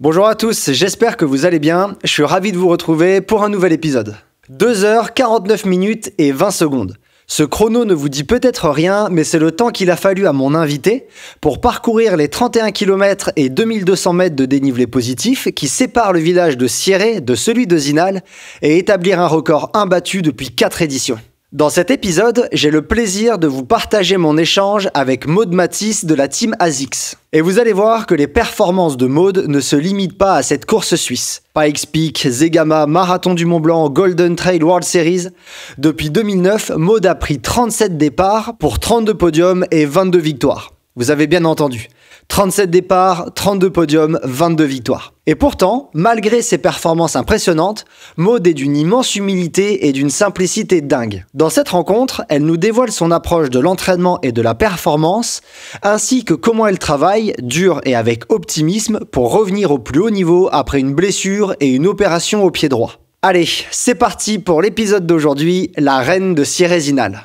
Bonjour à tous, j'espère que vous allez bien. Je suis ravi de vous retrouver pour un nouvel épisode. 2h49 minutes et 20 secondes. Ce chrono ne vous dit peut-être rien, mais c'est le temps qu'il a fallu à mon invité pour parcourir les 31 km et 2200 mètres de dénivelé positif qui séparent le village de Sierré de celui de Zinal et établir un record imbattu depuis 4 éditions. Dans cet épisode, j'ai le plaisir de vous partager mon échange avec Maude Matisse de la team ASICS. Et vous allez voir que les performances de Maude ne se limitent pas à cette course suisse. Pikes Peak, Zegama, Marathon du Mont Blanc, Golden Trail World Series. Depuis 2009, Maude a pris 37 départs pour 32 podiums et 22 victoires. Vous avez bien entendu. 37 départs, 32 podiums, 22 victoires. Et pourtant, malgré ses performances impressionnantes, Maud est d'une immense humilité et d'une simplicité dingue. Dans cette rencontre, elle nous dévoile son approche de l'entraînement et de la performance, ainsi que comment elle travaille, dur et avec optimisme, pour revenir au plus haut niveau après une blessure et une opération au pied droit. Allez, c'est parti pour l'épisode d'aujourd'hui, la reine de Siresinal.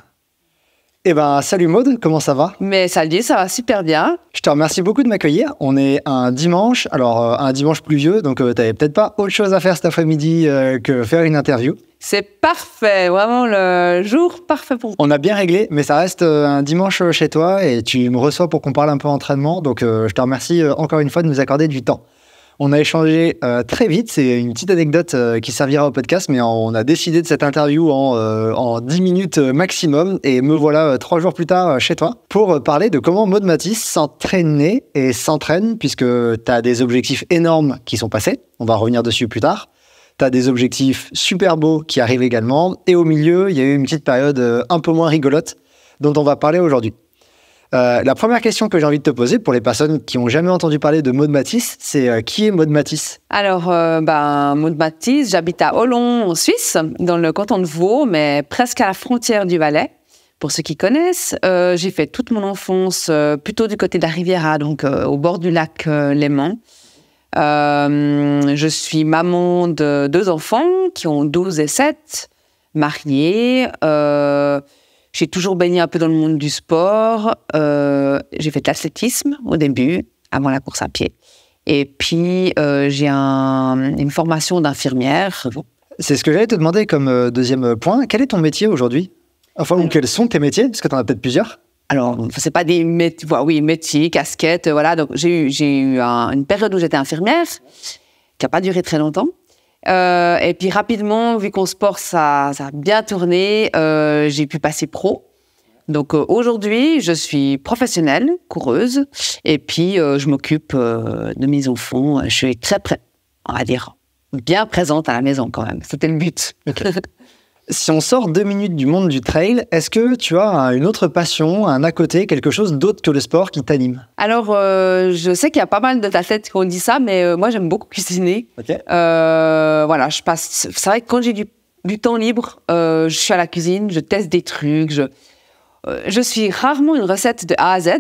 Eh ben, salut Maude, comment ça va Mais salut, ça va super bien. Je te remercie beaucoup de m'accueillir. On est un dimanche, alors euh, un dimanche pluvieux, donc tu euh, t'avais peut-être pas autre chose à faire cet après-midi euh, que faire une interview. C'est parfait, vraiment le jour parfait pour On a bien réglé, mais ça reste un dimanche chez toi et tu me reçois pour qu'on parle un peu entraînement, donc je te remercie encore une fois de nous accorder du temps. On a échangé euh, très vite. C'est une petite anecdote euh, qui servira au podcast, mais on a décidé de cette interview en, euh, en 10 minutes maximum. Et me voilà trois jours plus tard chez toi pour parler de comment Maud Matisse s'entraînait et s'entraîne, puisque tu as des objectifs énormes qui sont passés. On va revenir dessus plus tard. Tu as des objectifs super beaux qui arrivent également. Et au milieu, il y a eu une petite période un peu moins rigolote dont on va parler aujourd'hui. Euh, la première question que j'ai envie de te poser pour les personnes qui n'ont jamais entendu parler de Maude Matisse, c'est euh, qui est Maude Matisse Alors, euh, ben, Maude Matisse, j'habite à Hollon, en Suisse, dans le canton de Vaud, mais presque à la frontière du Valais. Pour ceux qui connaissent, euh, j'ai fait toute mon enfance plutôt du côté de la Riviera, donc au bord du lac Léman. je suis maman de deux enfants qui ont 12 et 7, mariés. J'ai toujours baigné un peu dans le monde du sport. Euh, j'ai fait de l'athlétisme au début, avant la course à pied. Et puis, euh, j'ai une formation d'infirmière. C'est ce que j'allais te demander comme euh, deuxième point. Quel est ton métier aujourd'hui Enfin, ou quels sont tes métiers Parce que tu en as peut-être plusieurs. Alors, c'est pas des métiers, oui, métiers, casquettes, voilà. Donc, j'ai eu, une période où j'étais infirmière, qui n'a pas duré très longtemps. Euh, et puis rapidement, vu qu'on sport, ça, ça a bien tourné, euh, j'ai pu passer pro. Donc euh, aujourd'hui, je suis professionnelle, coureuse, et puis je m'occupe de mise au fond. Je suis très, très, on va dire, bien présente à la maison quand même. C'était le but. Si on sort deux minutes du monde du trail, est-ce que tu as une autre passion, un à côté, quelque chose d'autre que le sport qui t'anime Alors, euh, je sais qu'il y a pas mal de d'athlètes qui ont dit ça, mais euh, moi j'aime beaucoup cuisiner. Euh, voilà, je passe. C'est vrai que quand j'ai du, temps libre, je suis à la cuisine, je teste des trucs. Je, suis rarement une recette de A à Z.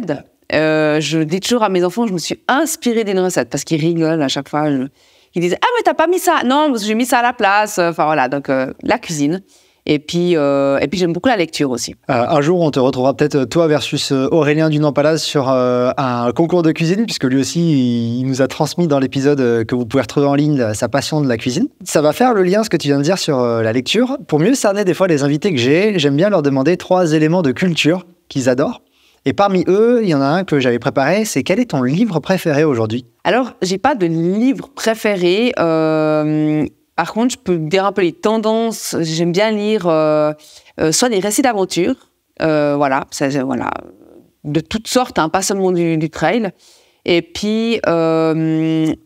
je dis toujours à mes enfants, je me suis inspirée d'une recette parce qu'ils rigolent à chaque fois qui disaient « Ah, mais t'as pas mis ça Non, j'ai mis ça à la place. Enfin voilà, donc euh, la cuisine. Et puis, euh, et puis j'aime beaucoup la lecture aussi. Euh, un jour, on te retrouvera peut-être toi versus Aurélien Dunampalas sur un concours de cuisine, puisque lui aussi, il nous a transmis dans l'épisode que vous pouvez retrouver en ligne sa passion de la cuisine. Ça va faire le lien, ce que tu viens de dire sur la lecture. Pour mieux cerner des fois les invités que j'ai, j'aime bien leur demander trois éléments de culture qu'ils adorent. Et parmi eux, il y en a un que j'avais préparé, c'est quel est ton livre préféré aujourd'hui Alors, j'ai pas de livre préféré. Euh, par contre, je peux dire un peu les tendances. J'aime bien lire euh, euh, soit des récits d'aventure, voilà, voilà, de toutes sortes, hein, pas seulement du, trail. Et puis,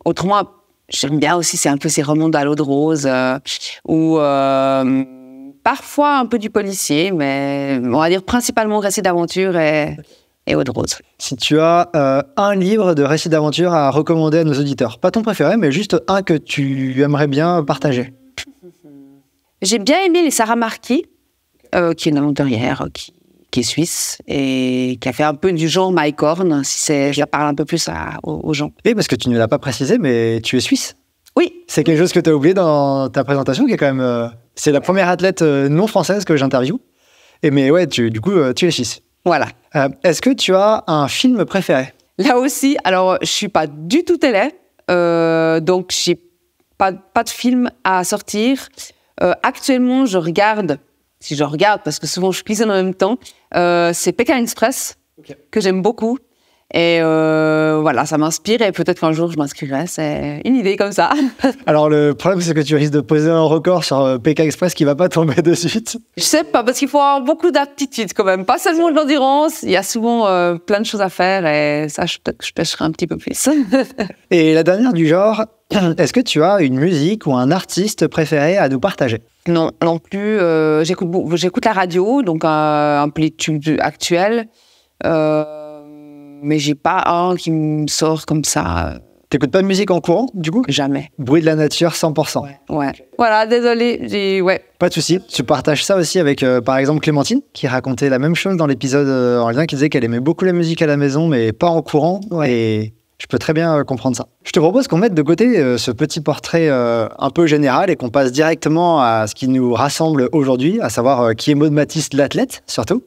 autrement, j'aime bien aussi, c'est un peu ces romans d'Allo de Rose, ou parfois un peu du policier, mais on va dire principalement récit d'aventure et, et Si tu as euh, un livre de récit d'aventure à recommander à nos auditeurs, pas ton préféré, mais juste un que tu aimerais bien partager. J'ai bien aimé les Sarah Marquis, euh, qui est une aventurière qui, qui, est suisse et qui a fait un peu du genre Mike Horn, si je parle un peu plus aux, gens. Oui, parce que tu ne l'as pas précisé, mais tu es suisse. Oui. C'est quelque chose que tu as oublié dans ta présentation qui est quand même. Euh, c'est la première athlète euh, non française que j'interviewe. Et mais ouais, du coup, euh, tu es Voilà. Euh, est-ce que tu as un film préféré Là aussi, alors je suis pas du tout télé, donc j'ai pas, pas de film à sortir. actuellement, je regarde, si je regarde, parce que souvent je cuisine en même temps, c'est Pékin Express, que j'aime beaucoup. Et euh, voilà, ça m'inspire et peut-être qu'un jour je m'inscrirai. C'est une idée comme ça. Alors le problème, c'est que tu risques de poser un record sur euh, PK Express qui ne va pas tomber de suite. Je sais pas, parce qu'il faut avoir beaucoup d'aptitudes quand même. Pas seulement de l'endurance. Il y a souvent euh, plein de choses à faire et ça, je, pêcherai un petit peu plus. et la dernière du genre, est-ce que tu as une musique ou un artiste préféré à nous partager Non, non plus. j'écoute, la radio, donc un amplitude actuelle. Euh, mais j'ai pas un qui me sort comme ça. T'écoutes pas de musique en courant, du coup Jamais. Bruit de la nature, 100%. Ouais. Voilà, désolé, j'ai... Ouais. Pas de souci. Tu partages ça aussi avec, euh, par exemple, Clémentine, qui racontait la même chose dans l'épisode euh, en lien, qui disait qu'elle aimait beaucoup la musique à la maison, mais pas en courant. Et je peux très bien euh, comprendre ça. Je te propose qu'on mette de côté ce petit portrait un peu général et qu'on passe directement à ce qui nous rassemble aujourd'hui, à savoir qui est Maud Matisse, l'athlète, surtout.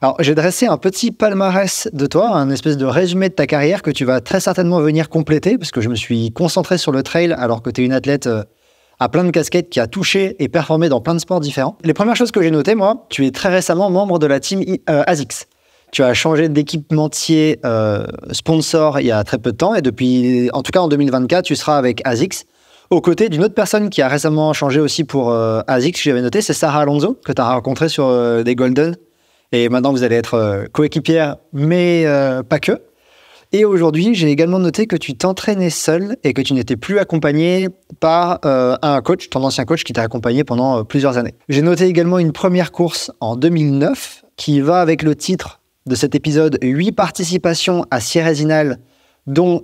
Alors, j'ai dressé un petit palmarès de toi, un espèce de résumé de ta carrière que tu vas très certainement venir compléter, parce que je me suis concentré sur le trail alors que tu es une athlète euh, à plein de casquettes qui a touché et performé dans plein de sports différents. Les premières choses que j'ai notées, moi, tu es très récemment membre de la team euh, ASICS. Tu as changé d'équipementier euh, sponsor il y a très peu de temps et depuis, en tout cas en 2024, tu seras avec ASICS. Aux côtés d'une autre personne qui a récemment changé aussi pour ASICS, j'avais noté, c'est Sarah Alonso, que tu as rencontré sur des Golden et maintenant, vous allez être euh, coéquipière, mais euh, pas que. Et aujourd'hui, j'ai également noté que tu t'entraînais seul et que tu n'étais plus accompagné par euh, un coach, ton ancien coach qui t'a accompagné pendant plusieurs années. J'ai noté également une première course en 2009 qui va avec le titre de cet épisode 8 participations à Sierresinal dont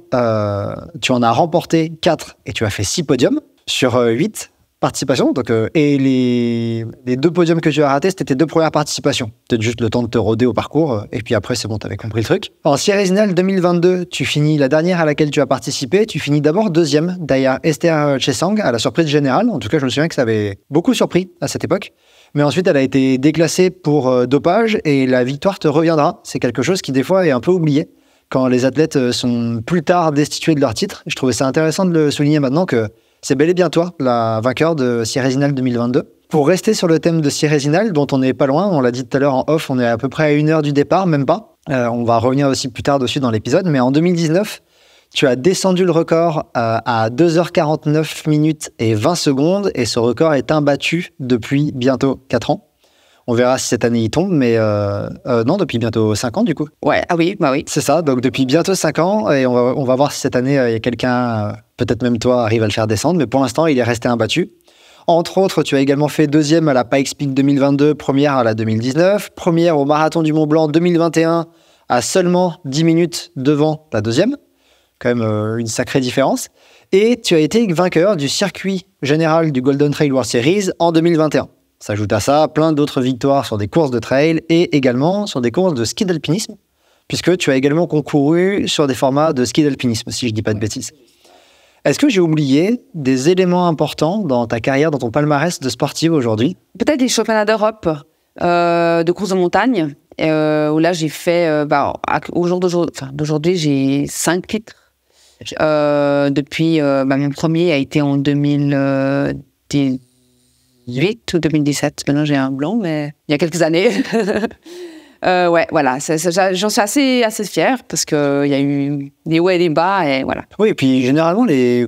tu en as remporté 4 et tu as fait 6 podiums sur 8 participation. Donc, euh, et les, deux podiums que tu as ratés, c'était tes deux premières participations. peut juste le temps de te roder au parcours, euh, et puis après, c'est bon, t'avais compris le truc. En Series 2022, tu finis la dernière à laquelle tu as participé. Tu finis d'abord deuxième, derrière Esther Chesang, à la surprise générale. En tout cas, je me souviens que ça avait beaucoup surpris à cette époque. Mais ensuite, elle a été déclassée pour euh, dopage, et la victoire te reviendra. C'est quelque chose qui, des fois, est un peu oublié quand les athlètes sont plus tard destitués de leur titre. Je trouvais ça intéressant de le souligner maintenant que c'est bel et bien toi, la vainqueur de Cérésinal 2022. Pour rester sur le thème de résinal dont on n'est pas loin, on l'a dit tout à l'heure en off, on est à peu près à une heure du départ, même pas. Euh, on va revenir aussi plus tard dessus dans l'épisode, mais en 2019, tu as descendu le record euh, à 2h49 minutes et 20 secondes, et ce record est imbattu depuis bientôt 4 ans. On verra si cette année il tombe, mais euh, euh, non, depuis bientôt 5 ans du coup. Ouais, ah oui, bah oui. C'est ça, donc depuis bientôt 5 ans, et on va, voir si cette année euh, il y a quelqu'un, peut-être même toi, arrive à le faire descendre, mais pour l'instant il est resté imbattu. Entre autres, tu as également fait deuxième à la Pike Peak 2022, première à la 2019, première au Marathon du Mont Blanc 2021 à seulement 10 minutes devant la deuxième. Quand même une sacrée différence. Et tu as été vainqueur du circuit général du Golden Trail World Series en 2021. S'ajoute à ça plein d'autres victoires sur des courses de trail et également sur des courses de ski d'alpinisme, puisque tu as également concouru sur des formats de ski d'alpinisme, si je ne dis pas de bêtises. Est-ce que j'ai oublié des éléments importants dans ta carrière, dans ton palmarès de sportive aujourd'hui Peut-être les championnats d'Europe euh, de course de montagne, euh, où là j'ai fait, euh, bah, au jour d'aujourd'hui, j'ai cinq titres. depuis, bah, mon premier a été en 2010 2008 ou 2017. Maintenant, j'ai un blanc, mais il y a quelques années. Euh, ouais, voilà. J'en suis assez, assez fière parce qu'il euh, y a eu des hauts et des bas. Et voilà. Oui, et puis généralement, les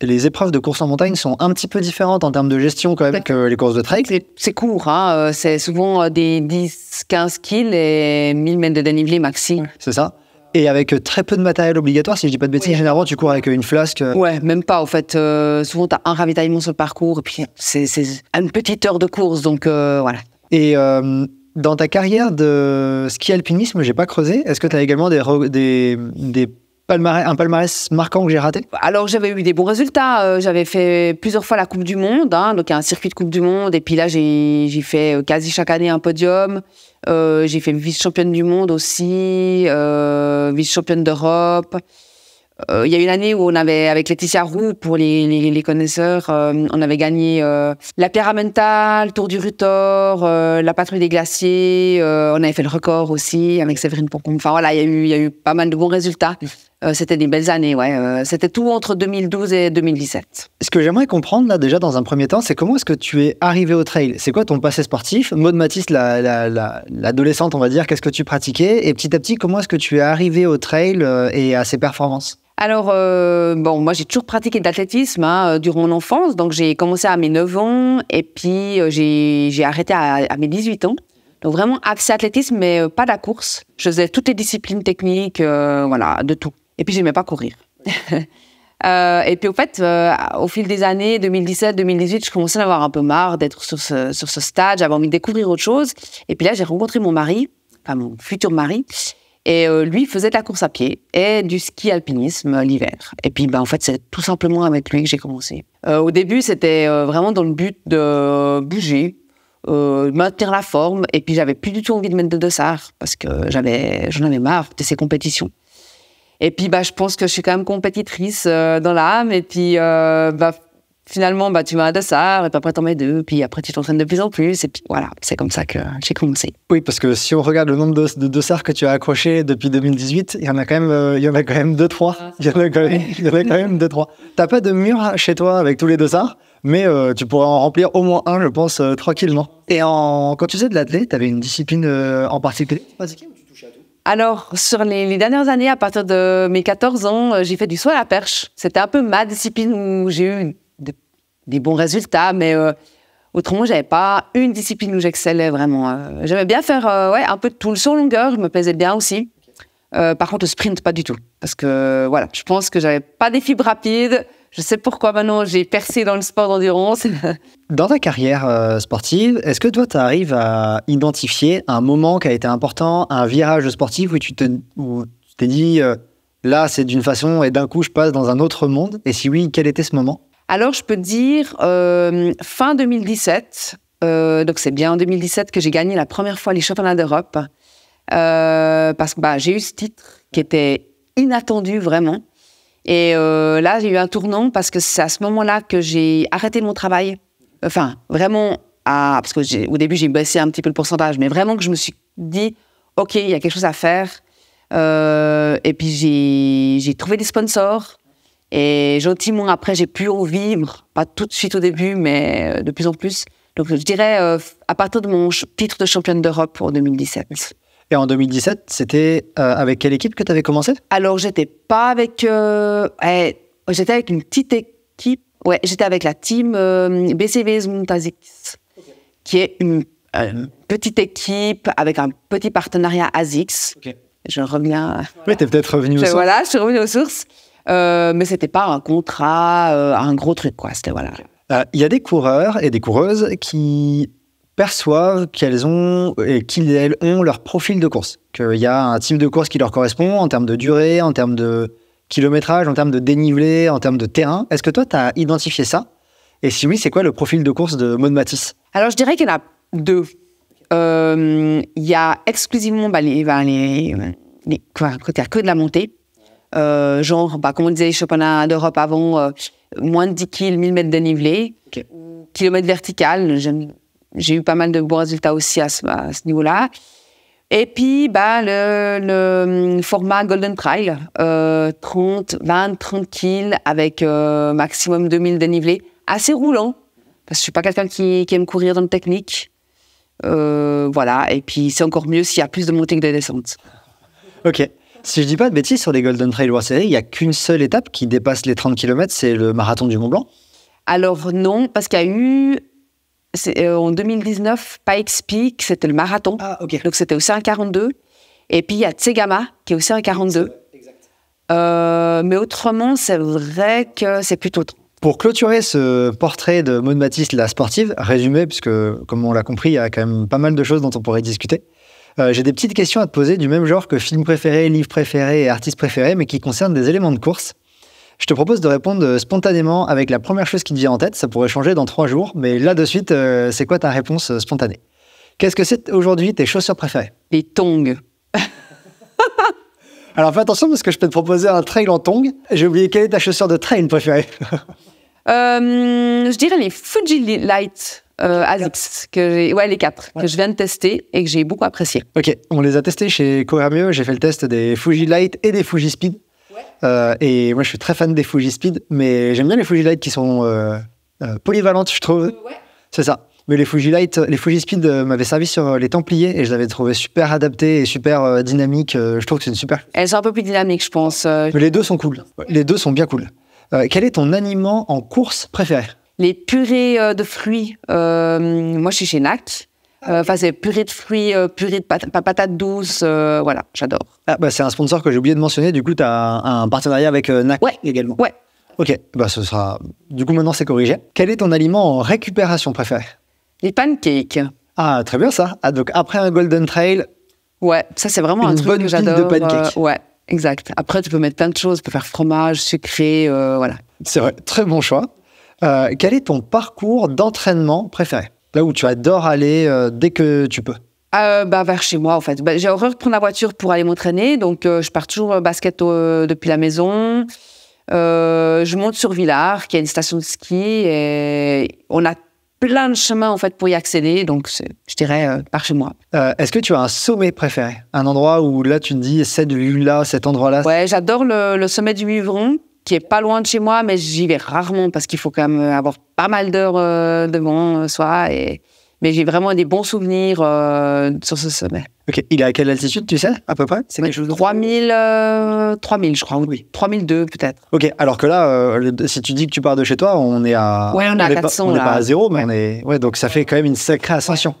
les épreuves de course en montagne sont un petit peu différentes en termes de gestion quand même que les courses de trail. C'est court, hein. euh, c'est souvent des 10, 15 kills et 1000 mètres de dénivelé maxi. C'est ça et avec euh, très peu de matériel obligatoire, si je dis pas de bêtises, généralement tu cours avec euh, une flasque. Euh. Ouais, même pas en fait. souvent tu as un ravitaillement sur le parcours et puis c'est une petite heure de course, donc voilà. Et dans ta carrière de ski alpinisme, j'ai pas creusé, est-ce que tu as également des, des, des un palmarès marquant que j'ai raté Alors j'avais eu des bons résultats. Euh, j'avais fait plusieurs fois la Coupe du Monde, hein, donc un circuit de Coupe du Monde. Et puis là, j'ai fait euh, quasi chaque année un podium. Euh, j'ai fait vice-championne du monde aussi, vice-championne d'Europe. Il y a une année où on avait, avec Laetitia Roux, pour les, connaisseurs, on avait gagné la Pyramenta, le Tour du Rutor, la Patrouille des Glaciers. on avait fait le record aussi avec Séverine Pompon. Enfin voilà, il y, a eu pas mal de bons résultats. Euh, c'était des belles années, ouais. Euh, c'était tout entre 2012 et 2017. Ce que j'aimerais comprendre, là, déjà, dans un premier temps, c'est comment est-ce que tu es arrivé au trail C'est quoi ton passé sportif Maud Matisse, l'adolescente, on va dire, qu'est-ce que tu pratiquais Et petit à petit, comment est-ce que tu es arrivé au trail euh, et à ses performances alors, bon, moi j'ai toujours pratiqué de l'athlétisme hein, durant mon enfance, donc j'ai commencé à mes 9 ans et puis j'ai arrêté à, mes 18 ans. Donc vraiment axé athlétisme, mais pas la course. Je faisais toutes les disciplines techniques, voilà, de tout. Et puis, je n'aimais pas courir. Euh, et puis, au fait, euh, au fil des années 2017, 2018, je commençais à avoir un peu marre d'être sur ce, stade. J'avais envie de découvrir autre chose. Et puis là, j'ai rencontré mon mari, enfin mon futur mari. Et euh, lui faisait de la course à pied et du ski alpinisme l'hiver. Et puis, ben, en fait, c'est tout simplement avec lui que j'ai commencé. au début, c'était vraiment dans le but de bouger, euh, maintenir la forme. Et puis, j'avais plus du tout envie de mettre de dossard parce que j'avais, j'en avais marre de ces compétitions. Et puis, bah, je pense que je suis quand même compétitrice euh, dans l'âme. Et puis, euh, bah, finalement, bah, tu vas à Dassar, et puis après, en mets deux, puis après, tu t'entraînes de plus en plus. Et puis, voilà, c'est comme ça que j'ai commencé. Oui, parce que si on regarde le nombre de, de que tu as accroché depuis 2018, il y en a quand même, euh, il y en a quand même deux, trois. Ah, il, y en a quand même, deux, trois. T'as pas de mur chez toi avec tous les dossards mais tu pourrais en remplir au moins un, je pense, tranquillement. Et en, quand tu faisais de l'athlète, avais une discipline en particulier alors, sur les, dernières années, à partir de mes 14 ans, euh, j'ai fait du saut à la perche. C'était un peu ma discipline où j'ai eu des bons résultats, mais autrement, euh, autrement, j'avais pas une discipline où j'excellais vraiment. Euh, j'aimais bien faire ouais, un peu de tout le saut longueur, je me plaisais bien aussi. par contre, le sprint, pas du tout. Parce que, voilà, je pense que j'avais pas des fibres rapides. Je sais pourquoi maintenant j'ai percé dans le sport d'endurance. Dans ta carrière euh, sportive, est-ce que toi, tu arrives à identifier un moment qui a été important, un virage sportif où tu t'es dit, euh, là, c'est d'une façon et d'un coup, je passe dans un autre monde Et si oui, quel était ce moment Alors, je peux dire, euh, fin 2017, donc c'est bien en 2017 que j'ai gagné la première fois les championnats d'Europe, parce que bah, j'ai eu ce titre qui était inattendu vraiment. Et euh, là, j'ai eu un tournant parce que c'est à ce moment-là que j'ai arrêté mon travail. Enfin, vraiment, parce qu'au début, j'ai baissé un petit peu le pourcentage, mais vraiment que je me suis dit, OK, il y a quelque chose à faire. Euh, et puis, j'ai trouvé des sponsors. Et gentiment, après, j'ai pu en vivre. Pas tout de suite au début, mais euh, de plus en plus. Donc, je dirais, à partir de mon titre de championne d'Europe en 2017. Et en 2017, c'était euh, avec quelle équipe que tu avais commencé Alors, j'étais pas avec. Euh, eh, j'étais avec une petite équipe. Ouais, j'étais avec la team euh, BCV BCVS qui est une petite équipe avec un petit partenariat Azix. Je reviens. Oui, tu es peut-être revenu aux sources. Voilà, je suis revenu aux sources. mais c'était pas un contrat, un gros truc, quoi. C'était voilà. Il y a des coureurs et des coureuses qui perçoivent qu'elles ont et qu'ils ont leur profil de course. Qu'il y a un type de course qui leur correspond en termes de durée, en termes de kilométrage, en termes de dénivelé, en termes de terrain. Est-ce que toi, tu as identifié ça Et si oui, c'est quoi le profil de course de Maud Matisse Alors, je dirais qu'il y en a deux. Euh, il y a exclusivement bah, les, bah, les, que de la montée. Euh, genre, bah, comme on disait, les championnats d'Europe avant, euh, moins de 10 kills, 1000 mètres dénivelé, Kilomètre kilomètres vertical, j'aime j'ai eu pas mal de bons résultats aussi à ce, niveau-là. Et puis, bah, le, hum, format Golden Trail, 30, 20, 30 avec euh, maximum 2000 dénivelés, assez roulant, parce que je suis pas quelqu'un qui, aime courir dans le technique. Euh, voilà, et puis c'est encore mieux s'il y a plus de montées que de descentes. Ok. Si je dis pas de bêtises, sur les Golden Trail World Series, il n'y a qu'une seule étape qui dépasse les 30 km, c'est le marathon du Mont Blanc. Alors non, parce qu'il y a eu euh, en 2019, Pikes Peak, c'était le marathon. Ah, Donc, c'était aussi un 42. Et puis, il y a Tsegama, qui est aussi un 42. Euh, mais autrement, c'est vrai que c'est plutôt pour clôturer ce portrait de Maud Matisse, la sportive, résumé, puisque comme on l'a compris, il y a quand même pas mal de choses dont on pourrait discuter, euh, j'ai des petites questions à te poser du même genre que film préféré, livre préféré et artiste préféré, mais qui concernent des éléments de course. Je te propose de répondre euh, spontanément avec la première chose qui te vient en tête. Ça pourrait changer dans trois jours, mais là de suite, euh, c'est quoi ta réponse euh, spontanée Qu'est-ce que c'est aujourd'hui tes chaussures préférées Les tongs. Alors fais attention parce que je peux te proposer un trail en tongs. J'ai oublié quelle est ta chaussure de trail préférée Je dirais les Fuji Light. Asics, que j'ai, ouais, les quatre, que je viens de tester et que j'ai beaucoup apprécié. Ok, on les a testés chez mieux J'ai fait le test des Fuji Light et des Fuji Speed. Euh, et moi, je suis très fan des Fuji Speed, mais j'aime bien les Fuji qui sont euh, euh, polyvalentes, je trouve. C'est ça. Mais les Fuji les Fuji Speed m'avaient servi sur les Templiers et je les avais trouvé super adaptés et super dynamiques je trouve que c'est une super. Elles sont un peu plus dynamiques, je pense. Mais les deux sont cool. Les deux sont bien cool. quel est ton aliment en course préféré Les purées de fruits. moi, je suis chez NAC. Euh, enfin, c'est purée de fruits, euh, purée de patates, douces. Euh, voilà, j'adore. Ah, bah, c'est un sponsor que j'ai oublié de mentionner. Du coup, tu as un, partenariat avec NAC également. Ouais. Ok, bah, ce sera. Du coup, maintenant, c'est corrigé. Quel est ton aliment en récupération préféré Les pancakes. Ah, très bien ça. Ah, donc, après un Golden Trail. Ouais, ça, c'est vraiment un truc que j'adore. de pancakes. ouais, exact. Après, tu peux mettre plein de choses. Tu peux faire fromage, sucré, voilà. C'est vrai, très bon choix. quel est ton parcours d'entraînement préféré Là où tu adores aller euh, dès que tu peux ah, euh, bah, Vers chez moi, en fait. Bah, j'ai horreur de prendre la voiture pour aller m'entraîner, donc euh, je pars toujours basket depuis la maison. je monte sur Villard, qui est une station de ski, et on a plein de chemins en fait pour y accéder, donc je dirais par chez moi. Est-ce que tu as un sommet préféré Un endroit où là tu te dis cette vue-là, cet endroit-là Ouais, j'adore le, le sommet du Mivron qui est pas loin de chez moi, mais j'y vais rarement parce qu'il faut quand même avoir pas mal d'heures euh, devant euh, soi. Et... Mais j'ai vraiment des bons souvenirs euh, sur ce sommet. Ok, il est à quelle altitude, tu sais, à peu près C'est quelque chose 3000, 3000, je crois, oui. 3002 peut-être. Ok, alors que là, si tu dis que tu pars de chez toi, on est à. on est on n'est pas à zéro, mais on est. Ouais, donc ça fait quand même une sacrée ascension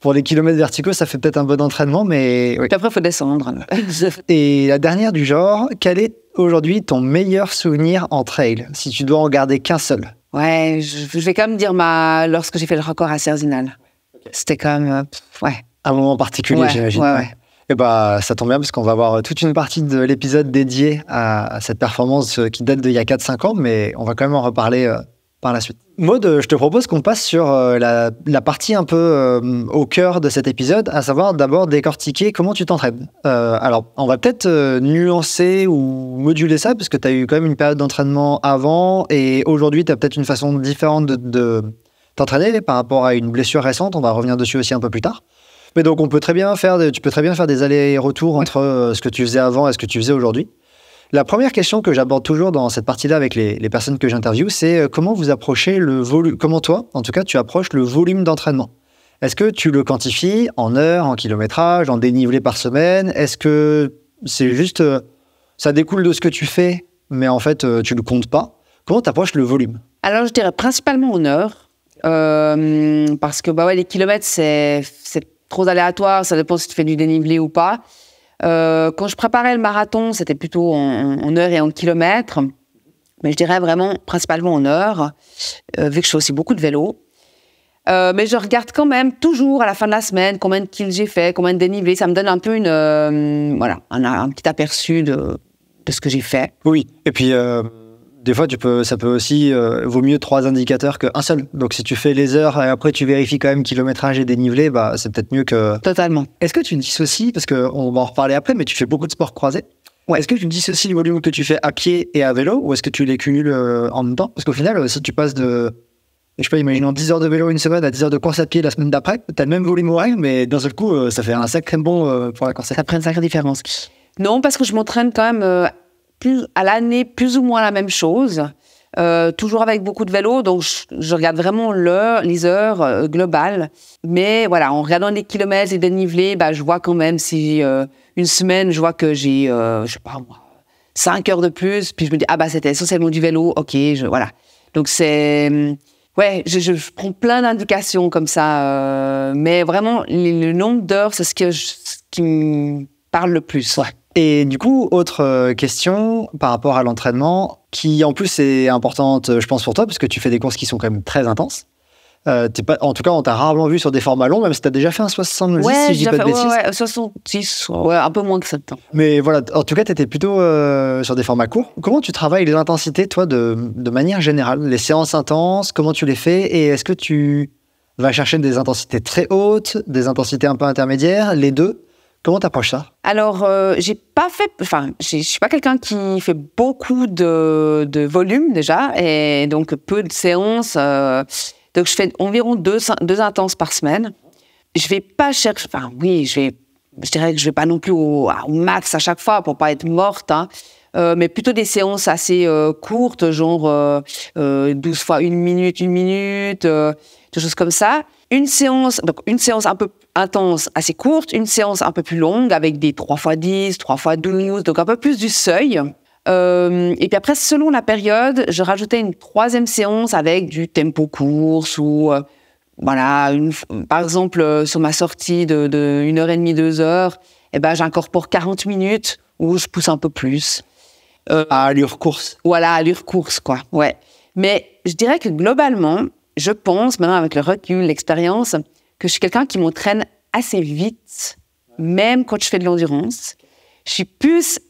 pour les kilomètres verticaux, ça fait peut-être un bon entraînement, mais. après, il faut descendre. Et la dernière du genre, quel est aujourd'hui ton meilleur souvenir en trail, si tu dois en garder qu'un seul Ouais, je, vais quand même dire ma... lorsque j'ai fait le record à Cerzinal. C'était quand même. Euh, ouais. Un moment particulier, j'imagine. Ouais, Et eh bah, ça tombe bien parce qu'on va avoir euh, toute une partie de l'épisode dédiée à, à, cette performance euh, qui date d'il y a 4-5 ans, mais on va quand même en reparler par la suite. Maud, je te propose qu'on passe sur euh, la, partie un peu euh, au cœur de cet épisode, à savoir d'abord décortiquer comment tu t'entraînes. Euh, alors, on va peut-être nuancer ou moduler ça, parce que tu as eu quand même une période d'entraînement avant, et aujourd'hui, tu as peut-être une façon différente de, t'entraîner par rapport à une blessure récente. On va revenir dessus aussi un peu plus tard. Mais donc, on peut très bien faire, tu peux très bien faire des allers-retours entre ce que tu faisais avant et ce que tu faisais aujourd'hui. La première question que j'aborde toujours dans cette partie-là avec les, personnes que j'interviewe, c'est euh, comment vous approchez le volume, comment toi, en tout cas, tu approches le volume d'entraînement. Est-ce que tu le quantifies en heures, en kilométrage, en dénivelé par semaine Est-ce que c'est juste, euh, ça découle de ce que tu fais, mais en fait, euh, tu le comptes pas Comment tu approches le volume Alors, je dirais principalement en heures, parce que bah ouais, les kilomètres, c'est trop aléatoire, ça dépend si tu fais du dénivelé ou pas. Euh, quand je préparais le marathon, c'était plutôt en, heure heures et en kilomètres, mais je dirais vraiment principalement en heures, euh, vu que je fais aussi beaucoup de vélo. Euh, mais je regarde quand même toujours à la fin de la semaine combien de kills j'ai fait, combien de dénivelé. Ça me donne un peu une, voilà, un, un, petit aperçu de, de ce que j'ai fait. Oui, et puis des fois, tu peux, ça peut aussi euh, vaut mieux trois indicateurs qu'un seul. Donc, si tu fais les heures et après tu vérifies quand même kilométrage et dénivelé, bah, c'est peut-être mieux que. Totalement. Est-ce que tu dis dissocies, parce qu'on va en reparler après, mais tu fais beaucoup de sports croisés. Ouais. Est-ce que tu dis dissocies le volume que tu fais à pied et à vélo ou est-ce que tu les cumules euh, en même temps Parce qu'au final, euh, si tu passes de, je sais imaginer imaginons 10 heures de vélo une semaine à 10 heures de course à pied la semaine d'après, tu as le même volume horaire, mais d'un seul coup, ça fait un sacré bon pour la course à pied. Ça prend une sacrée différence. Non, parce que je m'entraîne quand même plus à l'année plus ou moins la même chose. Euh, toujours avec beaucoup de vélo, donc je, regarde vraiment l'heure, les heures euh, globales. Mais voilà, en regardant les kilomètres, les dénivelés, bah, je vois quand même si euh, une semaine, je vois que j'ai, euh, je sais pas moi, 5 heures de plus, puis je me dis, ah bah c'était essentiellement du vélo, ok, je, voilà. Donc c'est. Mm, ouais, je, je, prends plein d'indications comme ça, mais vraiment, le, nombre d'heures, c'est ce, ce qui me parle le plus, ouais. Et du coup, autre euh, question par rapport à l'entraînement, qui en plus est importante, euh, je pense, pour toi, parce que tu fais des courses qui sont quand même très intenses. Euh, pas, en tout cas, on t'a rarement vu sur des formats longs, même si t'as déjà fait un 66, si je dis pas de bêtises. Ouais, ouais, ouais, un peu moins que ça de temps. Mais voilà, en tout cas, t'étais plutôt sur des formats courts. Comment tu travailles les intensités, toi, de, de manière générale Les séances intenses, comment tu les fais Et est-ce que tu vas chercher des intensités très hautes, des intensités un peu intermédiaires, les deux Comment t'approches ça Alors, euh, j'ai pas fait, enfin, je suis pas quelqu'un qui fait beaucoup de, volume déjà, et donc peu de séances. Euh, donc, je fais environ deux, deux intenses par semaine. Je vais pas chercher, enfin, oui, je vais, je dirais que je vais pas non plus au, max à chaque fois pour pas être morte, hein. euh, mais plutôt des séances assez courtes, genre 12 fois une minute, une minute, des choses comme ça. Une séance, donc une séance un peu intense assez courte, une séance un peu plus longue avec des 3x10, 3x12, donc un peu plus du seuil. Euh, et puis après, selon la période, je rajoutais une troisième séance avec du tempo course ou euh, voilà, par exemple euh, sur ma sortie de, une heure et demie, deux heures, eh ben j'incorpore 40 minutes où je pousse un peu plus. à allure course. Voilà, allure course quoi. Ouais. Mais je dirais que globalement, je pense maintenant avec le recul, l'expérience, que je suis quelqu'un qui m'entraîne assez vite, même quand je fais de l'endurance. Je suis plus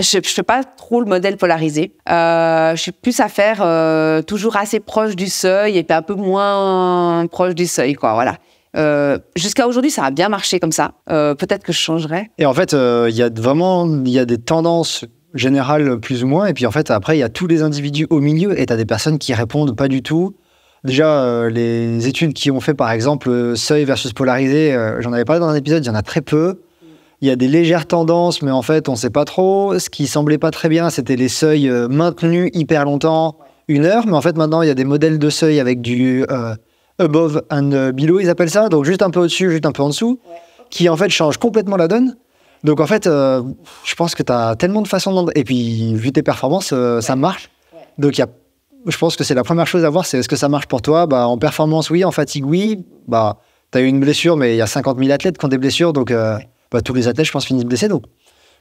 je ne fais pas trop le modèle polarisé. Euh, je suis plus à faire euh, toujours assez proche du seuil et puis un peu moins proche du seuil, quoi. Voilà. Euh, jusqu'à aujourd'hui, ça a bien marché comme ça. Peut-être que je changerai. Et en fait, il y a vraiment il y a des tendances générales plus ou moins. Et puis en fait, après, il y a tous les individus au milieu et tu as des personnes qui répondent pas du tout Déjà, euh, les études qui ont fait, par exemple, euh, seuil versus polarisé, euh, j'en avais parlé dans un épisode, il y en a très peu. Il y a des légères tendances, mais en fait, on ne sait pas trop. Ce qui semblait pas très bien, c'était les seuils maintenus hyper longtemps, une heure. Mais en fait, maintenant, il y a des modèles de seuil avec du above and below, ils appellent ça. Donc, juste un peu au-dessus, juste un peu en dessous, qui en fait change complètement la donne. Donc, en fait, je pense que tu as tellement de façons. De... Et puis, vu tes performances, ça marche. Donc, il y a je pense que c'est la première chose à voir, c'est est-ce que ça marche pour toi bah, En performance, oui. En fatigue, oui. Bah, tu as eu une blessure, mais il y a 50 000 athlètes qui ont des blessures. Donc, euh, bah, tous les athlètes, je pense, finissent blessés. Donc,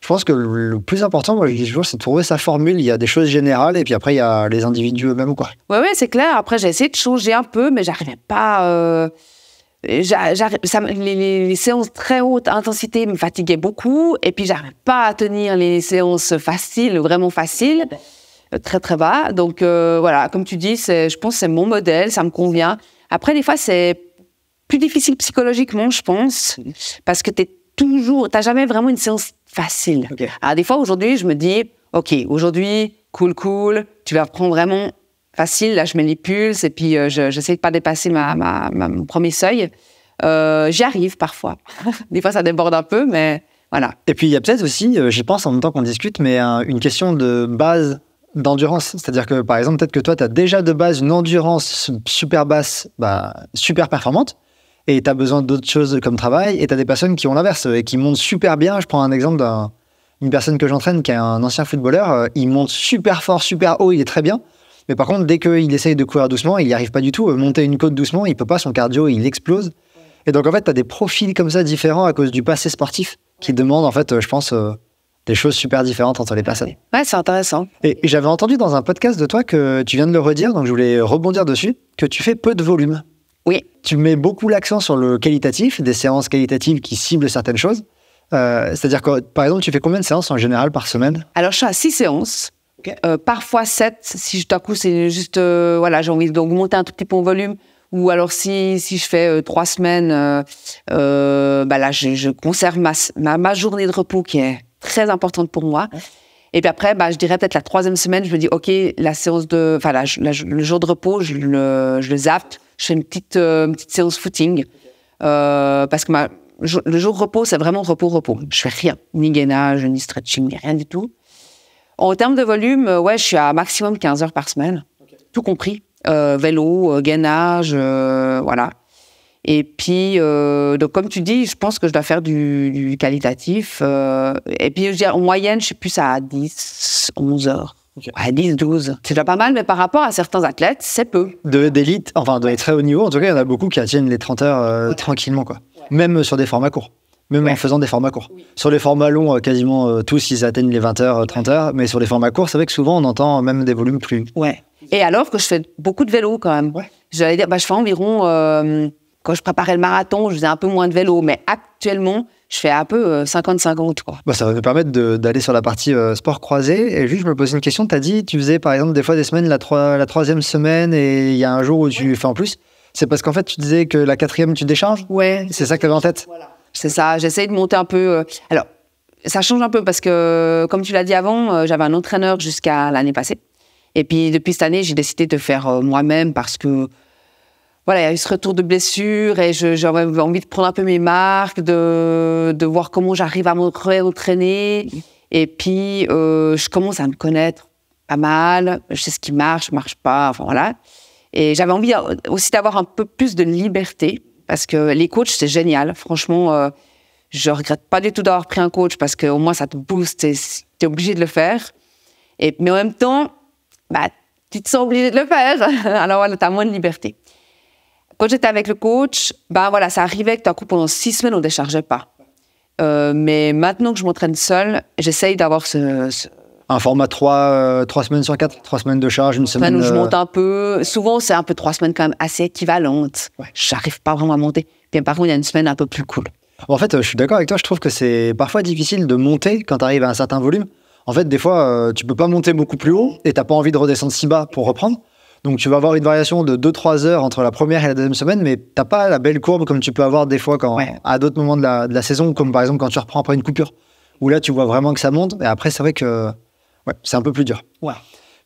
je pense que le plus important, je c'est de trouver sa formule. Il y a des choses générales et puis après, il y a les individus eux-mêmes. Quoi. Ouais, ouais, c'est clair. Après, j'ai essayé de changer un peu, mais j'arrivais pas. Euh, les, séances très haute intensité me fatiguaient beaucoup et puis j'arrivais pas à tenir les séances faciles, vraiment faciles très très bas. Donc euh, voilà, comme tu dis, je pense c'est mon modèle, ça me convient. Après, des fois, c'est plus difficile psychologiquement, je pense, parce que tu toujours, t'as jamais vraiment une séance facile. Alors, des fois, aujourd'hui, je me dis, OK, aujourd'hui, cool, cool, tu vas prendre vraiment facile, là, je mets les pulses et puis euh, j'essaie de pas dépasser ma, ma, mon premier seuil. Euh, j'y arrive parfois. des fois, ça déborde un peu, mais voilà. Et puis, il y a peut-être aussi, je pense en même temps qu'on discute, mais une question de base d'endurance. C'est-à-dire que, par exemple, peut-être que toi, tu as déjà de base une endurance super basse, bah, super performante, et tu as besoin d'autres choses comme travail, et tu as des personnes qui ont l'inverse euh, et qui montent super bien. Je prends un exemple d'une personne que j'entraîne qui est un ancien footballeur, euh, il monte super fort, super haut, il est très bien. Mais par contre, dès qu'il essaye de courir doucement, il n'y arrive pas du tout. Euh, monter une côte doucement, il peut pas, son cardio, il explose. Et donc, en fait, tu as des profils comme ça différents à cause du passé sportif qui demandent, en fait, je pense, des choses super différentes entre les personnes. Ouais, c'est intéressant. Et j'avais entendu dans un podcast de toi que tu viens de le redire, donc je voulais rebondir dessus, que tu fais peu de volume. Oui. Tu mets beaucoup l'accent sur le qualitatif, des séances qualitatives qui ciblent certaines choses. Euh, c'est-à-dire que, par exemple, tu fais combien de séances en général par semaine Alors, je fais à 6 séances. Euh, parfois sept, si à coup, c'est juste, euh, voilà, j'ai envie d'augmenter un tout petit peu mon volume. Ou alors, si, je fais trois semaines, bah là, je, conserve ma journée de repos qui est très importante pour moi. Et puis après, bah, je dirais peut-être la troisième semaine, je me dis, OK, la séance de, enfin, le jour de repos, je le, je le zappe, je fais une petite, euh, petite séance footing. Euh, parce que le jour de repos, c'est vraiment repos, repos. Je fais rien, ni gainage, ni stretching, ni rien du tout. En termes de volume, euh, ouais, je suis à maximum 15 heures par semaine, tout compris. vélo, gainage, voilà. Et puis, euh, donc comme tu dis, je pense que je dois faire du, qualitatif. Euh, et puis, je dire, en moyenne, je suis plus à 10, 11 heures. À 10, 12. C'est déjà pas mal, mais par rapport à certains athlètes, c'est peu. D'élite, enfin, de très haut niveau, en tout cas, il y en a beaucoup qui atteignent les 30 heures euh, tranquillement, quoi. Même sur des formats courts. Même en faisant des formats courts. Sur les formats longs, quasiment tous, ils atteignent les 20 heures, 30 heures. Mais sur les formats courts, c'est vrai que souvent, on entend même des volumes plus. Ouais. Et alors que je fais beaucoup de vélo, quand même. J'allais dire, bah, je fais environ. Quand je préparais le marathon, je faisais un peu moins de vélo, mais actuellement, je fais un peu 50-50. Euh, quoi. Bah, ça va me permettre d'aller sur la partie euh, sport croisé. Et juste, je me posais une question. Tu as dit, tu faisais par exemple des fois des semaines la, la troisième semaine et il y a un jour où tu fais en plus. C'est parce qu'en fait, tu disais que la quatrième, tu décharges Ouais. C'est ça que tu avais en tête voilà. C'est ça. J'essaie de monter un peu. Euh, alors, ça change un peu parce que, comme tu l'as dit avant, j'avais un entraîneur jusqu'à l'année passée. Et puis, depuis cette année, j'ai décidé de faire moi-même parce que voilà, il y a eu ce retour de blessure et j'avais envie de prendre un peu mes marques, de, de voir comment j'arrive à me réentraîner. Et puis, euh, je commence à me connaître pas mal, je sais ce qui marche, marche pas, enfin voilà. Et j'avais envie euh, aussi d'avoir un peu plus de liberté parce que les coachs, c'est génial. Franchement, euh, je regrette pas du tout d'avoir pris un coach parce qu'au moins ça te booste, tu es, obligé de le faire. Et, mais en même temps, bah, tu te sens obligé de le faire. Alors voilà, tu as moins de liberté quand j'étais avec le coach, ben voilà, ça arrivait que d'un coup, pendant six semaines, on ne déchargeait pas. Euh, mais maintenant que je m'entraîne seule, j'essaye d'avoir ce, Un format 3, euh, semaines sur 4, 3 semaines de charge, une semaine. Où je monte euh, un peu. Souvent, c'est un peu 3 semaines quand même assez équivalentes. Ouais. J'arrive pas vraiment à monter. Puis par contre, il y a une semaine un peu plus cool. En fait, je suis d'accord avec toi, je trouve que c'est parfois difficile de monter quand tu arrives à un certain volume. En fait, des fois, tu peux pas monter beaucoup plus haut et t'as pas envie de redescendre si bas pour reprendre. Donc tu vas avoir une variation de 2-3 heures entre la première et la deuxième semaine, mais tu n'as pas la belle courbe comme tu peux avoir des fois quand, à d'autres moments de la, saison, comme par exemple quand tu reprends après une coupure, où là tu vois vraiment que ça monte, et après c'est vrai que c'est un peu plus dur.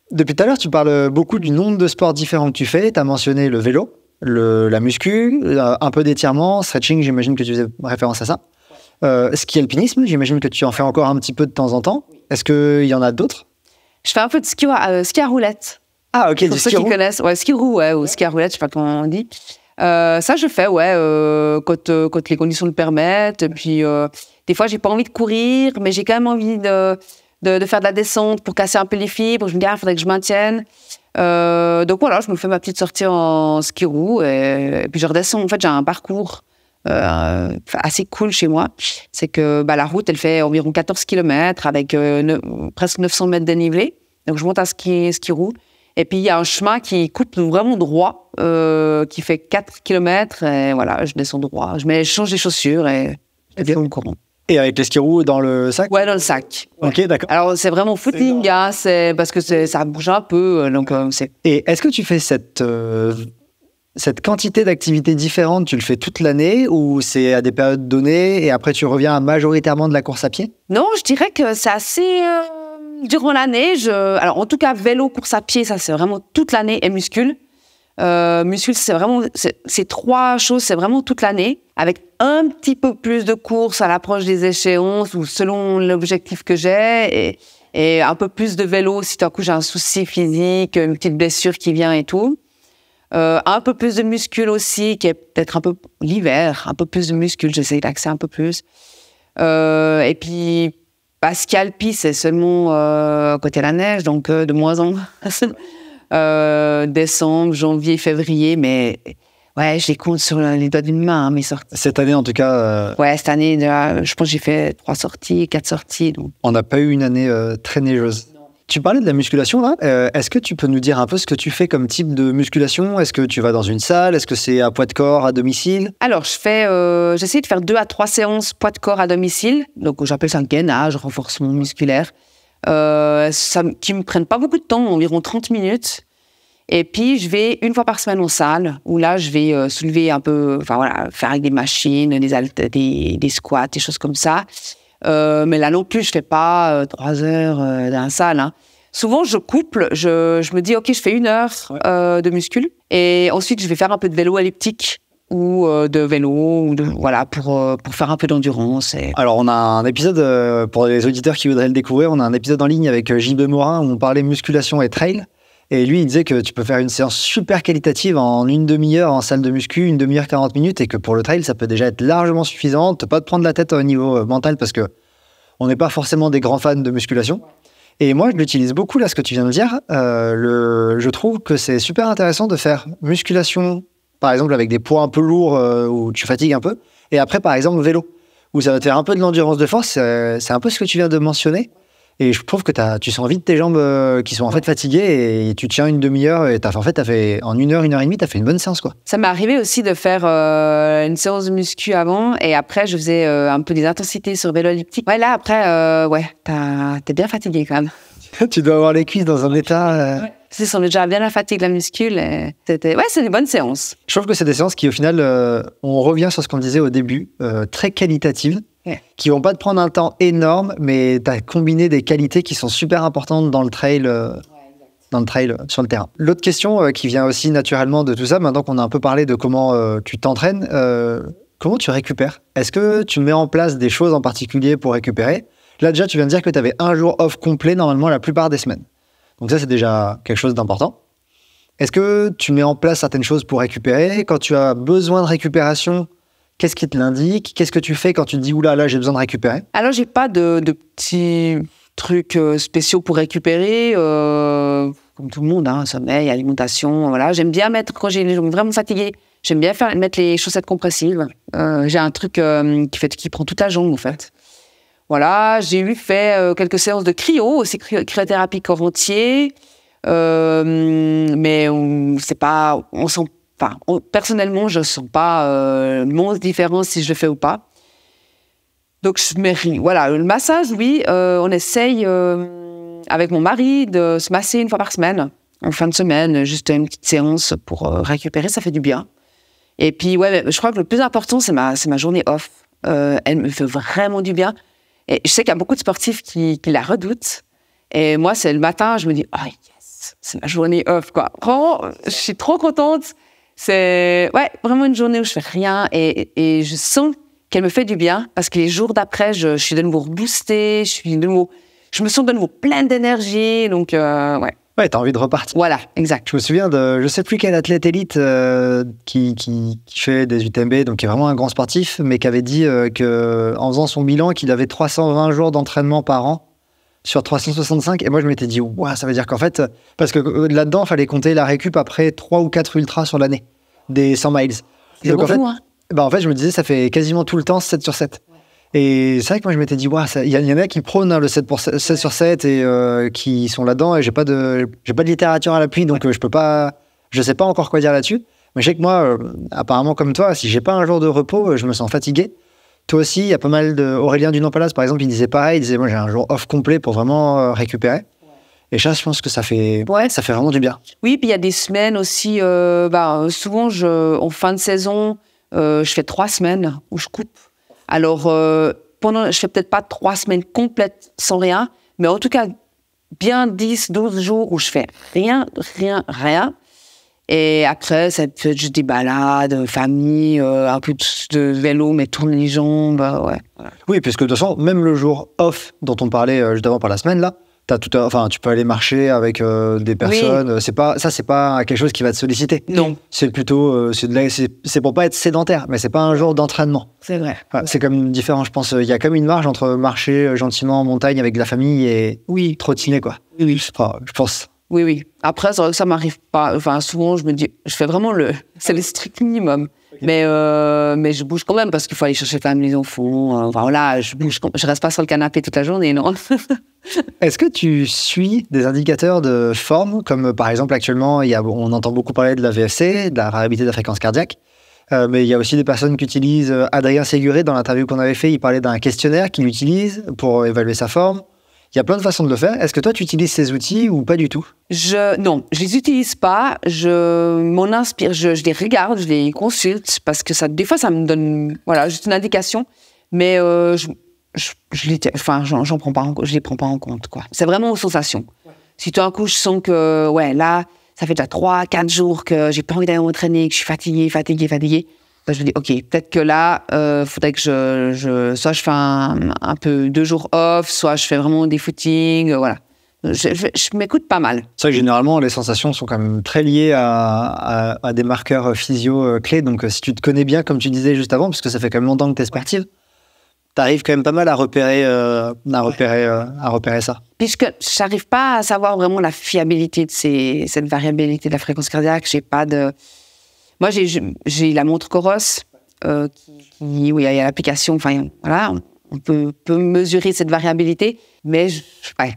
Depuis tout à l'heure, tu parles beaucoup du nombre de sports différents que tu fais, tu as mentionné le vélo, le, la muscu, euh, un peu d'étirement, stretching, j'imagine que tu faisais référence à ça. Euh, ski alpinisme, j'imagine que tu en fais encore un petit peu de temps en temps. Est-ce qu'il y en a d'autres Je fais un peu de ski, euh, ski à roulette. Ah, ok, pour ceux qui connaissent. ski roux, ou ski à roulette, je sais pas comment on dit. Euh, ça, je fais, ouais, euh, quand, euh, quand les conditions le permettent. puis, des fois, j'ai pas envie de courir, mais j'ai quand même envie de, de, faire de la descente pour casser un peu les fibres. Je me dis, il ah, faudrait que je maintienne. donc voilà, je me fais ma petite sortie en ski roue et, puis je redescends. En fait, j'ai un parcours assez cool chez moi. C'est que bah, la route, elle fait environ 14 km avec presque 900 mètres dénivelé. Donc je monte à ski, ski roue et puis, il y a un chemin qui coupe vraiment droit, euh, qui fait 4 km. Et voilà, je descends droit. Je, mets, change les chaussures et, et bien courant. Et avec l'esquirou dans le sac Ouais, dans le sac. Ok, d'accord. Alors, c'est vraiment footing, c'est parce que ça bouge un peu. Euh, donc, euh, c'est... Et est-ce que tu fais cette, cette quantité d'activités différentes, tu le fais toute l'année ou c'est à des périodes données et après tu reviens majoritairement de la course à pied Non, je dirais que c'est assez durant l'année, je... alors en tout cas, vélo, course à pied, ça c'est vraiment toute l'année et muscule. Euh, muscule, c'est vraiment ces trois choses, c'est vraiment toute l'année, avec un petit peu plus de courses à l'approche des échéances ou selon l'objectif que j'ai, et, un peu plus de vélo si d'un coup j'ai un souci physique, une petite blessure qui vient et tout. Euh, un peu plus de muscule aussi, qui est peut-être un peu l'hiver, un peu plus de muscule, j'essaie d'accéder un peu plus. Euh, et puis Pascal Pi, c'est seulement euh, côté la neige, donc euh, de moins en moins. Euh, décembre, janvier, février, mais ouais, je les compte sur les doigts d'une main, hein, mes sorties. Cette année, en tout cas. Euh, ouais, cette année, je pense que j'ai fait trois sorties, quatre sorties. On n'a pas eu une année très neigeuse. Tu parlais de la musculation là. Euh, est-ce que tu peux nous dire un peu ce que tu fais comme type de musculation Est-ce que tu vas dans une salle Est-ce que c'est à poids de corps à domicile Alors, je fais, euh, j'essaie de faire deux à trois séances poids de corps à domicile. Donc, j'appelle ça un gainage, renforcement musculaire. Euh, ça, qui me prennent pas beaucoup de temps, environ 30 minutes. Et puis, je vais une fois par semaine en salle, où là, je vais euh, soulever un peu, enfin voilà, faire avec des machines, des, des squats, des choses comme ça. Euh, mais là non plus, je fais pas euh, trois heures euh, dans la salle. Hein. Souvent, je couple, je, je, me dis, OK, je fais une heure de muscule et ensuite, je vais faire un peu de vélo elliptique ou de vélo, ou voilà, pour, pour faire un peu d'endurance. Alors, on a un épisode, pour les auditeurs qui voudraient le découvrir, on a un épisode en ligne avec Gilles Morin où on parlait musculation et trail. Et lui, il disait que tu peux faire une séance super qualitative en une demi-heure en salle de muscu, une demi-heure 40 minutes, et que pour le trail, ça peut déjà être largement suffisant. pas de prendre la tête au niveau euh, mental parce que on n'est pas forcément des grands fans de musculation. Et moi, je l'utilise beaucoup là, ce que tu viens de dire. Euh, je trouve que c'est super intéressant de faire musculation, par exemple avec des poids un peu lourds euh, où tu fatigues un peu, et après, par exemple, vélo, où ça va te faire un peu de l'endurance de force. c'est un peu ce que tu viens de mentionner. Et je trouve que as, tu sens vite tes jambes euh, qui sont en fait fatiguées et tu tiens une demi-heure et en fait, as fait, en une heure, une heure et demie, tu as fait une bonne séance. quoi. Ça m'est arrivé aussi de faire euh, une séance de muscu avant et après, je faisais euh, un peu des intensités sur vélo elliptique. Ouais, là, après, ouais, t'es bien fatigué quand même. tu dois avoir les cuisses dans un état. Ouais ça le déjà bien la fatigue, la muscule. C'était, ouais, c'est des bonnes séances. Je trouve que c'est des séances qui, au final, on revient sur ce qu'on disait au début, très qualitatives qui vont pas te prendre un temps énorme, mais tu as combiné des qualités qui sont super importantes dans le trail. Euh, dans le trail euh, sur le terrain. L'autre question euh, qui vient aussi naturellement de tout ça, maintenant qu'on a un peu parlé de comment tu t'entraînes, comment tu récupères Est-ce que tu mets en place des choses en particulier pour récupérer Là déjà, tu viens de dire que tu avais un jour off complet normalement la plupart des semaines. Donc ça, c'est déjà quelque chose d'important. Est-ce que tu mets en place certaines choses pour récupérer Quand tu as besoin de récupération, Qu'est-ce qui te l'indique Qu'est-ce que tu fais quand tu te dis oula, là, là j'ai besoin de récupérer Alors, j'ai pas de, petits trucs euh, spéciaux pour récupérer. Euh, comme tout le monde, hein, sommeil, alimentation, voilà. J'aime bien mettre, quand j'ai les jambes vraiment fatiguées, j'aime bien faire, mettre les chaussettes compressives. Euh, j'ai un truc qui, fait, qui prend toute la jambe, en fait. Voilà, j'ai eu fait quelques séances de cryo, aussi cryothérapie corps entier. mais on, sait pas, on sent Enfin, personnellement, je ne sens pas euh, mon différence si je le fais ou pas. Donc, je mérite. Voilà, le massage, oui, euh, on essaye euh, avec mon mari de se masser une fois par semaine, en fin de semaine, juste une petite séance pour euh, récupérer, ça fait du bien. Et puis, ouais, je crois que le plus important, c'est ma, ma journée off. elle me fait vraiment du bien. Et je sais qu'il y a beaucoup de sportifs qui, la redoutent. Et moi, c'est le matin, je me dis, oh yes, c'est ma journée off, quoi. je suis trop contente. C'est ouais, vraiment une journée où je fais rien et, je sens qu'elle me fait du bien parce que les jours d'après, je, suis de nouveau boostée, je suis de je me sens de nouveau pleine d'énergie. Donc euh, ouais. Ouais, envie de repartir. Voilà, exact. Je me souviens de, je sais plus quel athlète élite euh, qui, qui, fait des UTMB, donc qui est vraiment un grand sportif, mais qui avait dit euh, que en faisant son bilan, qu'il avait 320 jours d'entraînement par an sur 365. Et moi, je m'étais dit, ouais, ça veut dire qu'en fait, parce que euh, là-dedans, il fallait compter la récup après 3 ou 4 ultras sur l'année, des 100 miles. Et donc, en fait, hein. bah, en fait, je me disais, ça fait quasiment tout le temps 7 sur 7. Et c'est vrai que moi, je m'étais dit, il y, en a qui prônent hein, le 7, pour sur 7 et euh, qui sont là-dedans. Et j'ai pas, de, pas de littérature à l'appui, donc euh, je peux pas, je sais pas encore quoi dire là-dessus. Mais je sais que moi, apparemment, comme toi, si j'ai pas un jour de repos, je me sens fatigué. Toi aussi, il y a pas mal de. Aurélien palace par exemple, il disait pareil. Il disait Moi, j'ai un jour off complet pour vraiment euh, récupérer. Et ça, je pense que ça fait, ouais. ça fait vraiment du bien. Oui, puis il y a des semaines aussi. Euh, bah, souvent, je, en fin de saison, euh, je fais trois semaines où je coupe. Alors, euh, pendant, je fais peut-être pas trois semaines complètes sans rien, mais en tout cas, bien 10, 12 jours où je fais rien, rien, rien. Et après, ça peut être juste des balades, euh, famille, euh, un peu de vélo, mais tourne les jambes, euh, ouais. Oui, puisque de toute façon, même le jour off dont on parlait juste avant par la semaine, là, as tu peux aller marcher avec des personnes. C'est pas, ça, c'est pas quelque chose qui va te solliciter. Non. C'est plutôt, c'est pour pas être sédentaire, mais c'est pas un jour d'entraînement. C'est vrai. C'est comme différent, je pense. Il y a comme une marge entre marcher gentiment en montagne avec la famille et oui. trottiner, quoi. Oui. je pense. Oui, oui. Après, c'est ça m'arrive pas. Enfin, souvent, je me dis, je fais vraiment le, c'est le strict minimum. Mais, euh, mais je bouge quand même parce qu'il faut aller chercher la maison les fond, euh, Enfin, voilà, je bouge, je reste pas sur le canapé toute la journée, non. Est-ce que tu suis des indicateurs de forme, comme euh, par exemple actuellement, il y a, on entend beaucoup parler de la VFC, de la variabilité de la fréquence cardiaque. mais il y a aussi des personnes qui utilisent. Adrien Séguré, dans l'interview qu'on avait fait, il parlait d'un questionnaire qu'il utilise pour évaluer sa forme. Il y a plein de façons de le faire. Est-ce que toi, tu utilises ces outils ou pas du tout je, Non, je les utilise pas. Je m'en inspire, je, les regarde, je les consulte parce que ça, des fois, ça me donne voilà, juste une indication. Mais euh, je, je, les, enfin, j'en, prends pas en, je les prends pas en compte. Quoi. C'est vraiment aux sensations. Si toi en coup, je sens que ouais, là, ça fait déjà 3, 4 jours que j'ai pas envie d'aller m'entraîner, que je suis fatiguée, fatiguée, fatiguée bah, je me dis, OK, peut-être que là, il euh, faudrait que je, je, soit je fais un, peu deux jours off, soit je fais vraiment des footings, euh, voilà. Je, m'écoute pas mal. C'est vrai que généralement, les sensations sont quand même très liées à, des marqueurs euh, physio clés. Donc, si tu te connais bien, comme tu disais juste avant, parce que ça fait quand même longtemps que tu es sportive, tu arrives quand même pas mal à repérer, à repérer, à repérer ça. Puisque je n'arrive pas à savoir vraiment la fiabilité de cette variabilité de la fréquence cardiaque, j'ai pas de. Moi, j'ai la montre Coros, euh, où il y a l'application. Enfin, voilà, on peut, mesurer cette variabilité, mais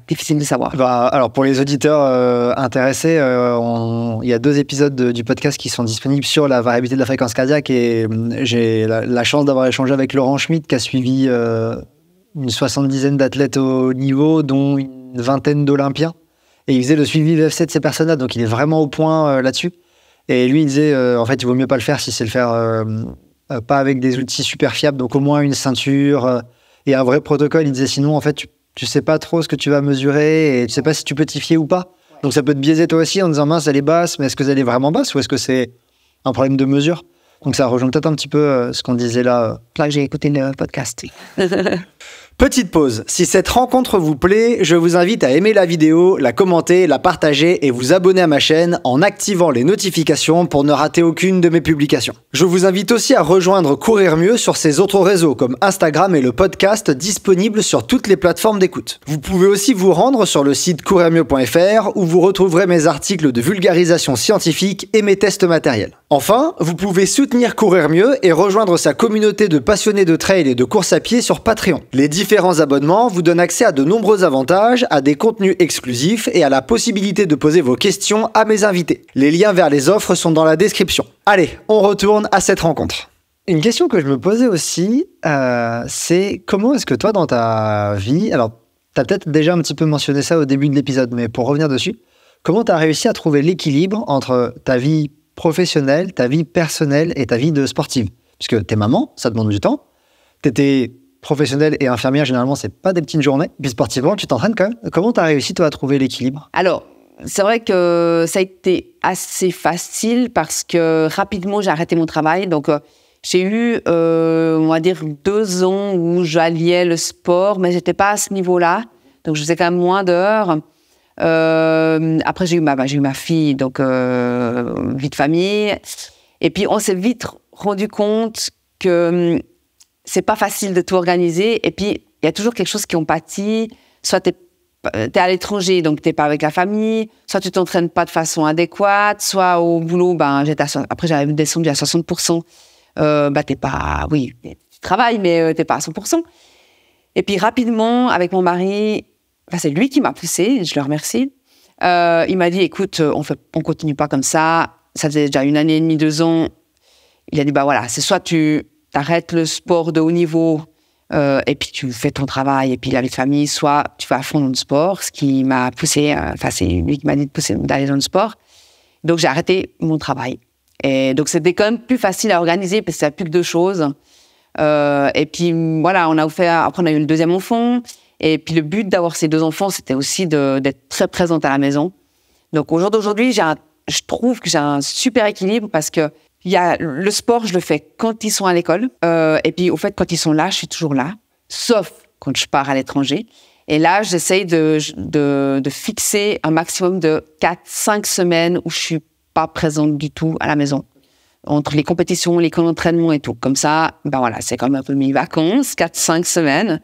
difficile de savoir. Bah, alors pour les auditeurs euh, intéressés, euh, il y a deux épisodes du podcast qui sont disponibles sur la variabilité de la fréquence cardiaque et mm, j'ai la, chance d'avoir échangé avec Laurent Schmitt qui a suivi une soixante-dizaine d'athlètes au niveau, dont une vingtaine d'Olympiens. Et il faisait le suivi VFC de ces personnes-là, donc il est vraiment au point là-dessus. Et lui, il disait, euh, en fait, il vaut mieux pas le faire si c'est le faire euh, euh, pas avec des outils super fiables, donc au moins une ceinture et un vrai protocole. Il disait, sinon, en fait, tu, sais pas trop ce que tu vas mesurer et tu sais pas si tu peux t'y fier ou pas. Donc ça peut te biaiser toi aussi en disant, mince, elle est basse, mais est-ce que elle est vraiment basse ou est-ce que c'est un problème de mesure donc ça rejoint peut-être un petit peu ce qu'on disait là. Là j'ai écouté le podcast. Petite pause, si cette rencontre vous plaît, je vous invite à aimer la vidéo, la commenter, la partager et vous abonner à ma chaîne en activant les notifications pour ne rater aucune de mes publications. Je vous invite aussi à rejoindre Courir Mieux sur ses autres réseaux comme Instagram et le podcast disponible sur toutes les plateformes d'écoute. Vous pouvez aussi vous rendre sur le site courirmieux.fr où vous retrouverez mes articles de vulgarisation scientifique et mes tests matériels. Enfin, vous pouvez soutenir Courir Mieux et rejoindre sa communauté de passionnés de trail et de course à pied sur Patreon. Les différents abonnements vous donnent accès à de nombreux avantages, à des contenus exclusifs et à la possibilité de poser vos questions à mes invités. Les liens vers les offres sont dans la description. Allez, on retourne à cette rencontre. Une question que je me posais aussi, euh, c'est comment est-ce que toi dans ta vie, alors tu as peut-être déjà un petit peu mentionné ça au début de l'épisode, mais pour revenir dessus, comment tu as réussi à trouver l'équilibre entre ta vie professionnelle, ta vie personnelle et ta vie de sportive Puisque t'es maman, ça demande du temps. étais professionnelle et infirmière, généralement, c'est pas des petites journées. Puis sportivement, tu t'entraînes quand même. Comment tu as réussi, toi, à trouver l'équilibre Alors, c'est vrai que ça a été assez facile parce que rapidement, j'ai arrêté mon travail. Donc, euh, j'ai eu, euh, on va dire, deux ans où j'alliais le sport, mais j'étais pas à ce niveau-là. Donc, je faisais quand même moins d'heures. Euh, après, j'ai eu, ma, bah, j'ai eu ma fille, donc vie de famille. Et puis, on s'est vite rendu compte que hum, c'est pas facile de tout organiser. Et puis, il y a toujours quelque chose qui empathie. Soit tu es, euh, à l'étranger, donc t'es pas avec la famille. Soit tu t'entraînes pas de façon adéquate. Soit au boulot, ben, j'étais après j'avais descendu à 60%. Euh, t'es pas, oui, tu travailles, mais t'es pas à 100%. Et puis rapidement, avec mon mari, enfin, c'est lui qui m'a poussée, je le remercie. Euh, il m'a dit, écoute, euh, on fait, on continue pas comme ça. Ça faisait déjà une année et demie, deux ans. Il a dit, bah voilà, c'est soit tu t'arrêtes le sport de haut niveau euh, et puis tu fais ton travail et puis la vie de famille, soit tu vas à fond dans le sport, ce qui m'a poussé, euh, enfin c'est lui qui m'a dit de pousser d'aller dans le sport. Donc j'ai arrêté mon travail. Et donc c'était quand même plus facile à organiser parce que ça a plus que deux choses. Euh, et puis voilà, on a offert, après on a eu le deuxième enfant. Et puis le but d'avoir ces deux enfants, c'était aussi d'être très présente à la maison. Donc au jour d'aujourd'hui, je trouve que j'ai un super équilibre parce que il y a le sport, je le fais quand ils sont à l'école. Euh, et puis, au fait, quand ils sont là, je suis toujours là, sauf quand je pars à l'étranger. Et là, j'essaye de, de, de, fixer un maximum de 4-5 semaines où je suis pas présente du tout à la maison. Entre les compétitions, les camps d'entraînement et tout. Comme ça, ben voilà, c'est comme un peu mes vacances, 4-5 semaines.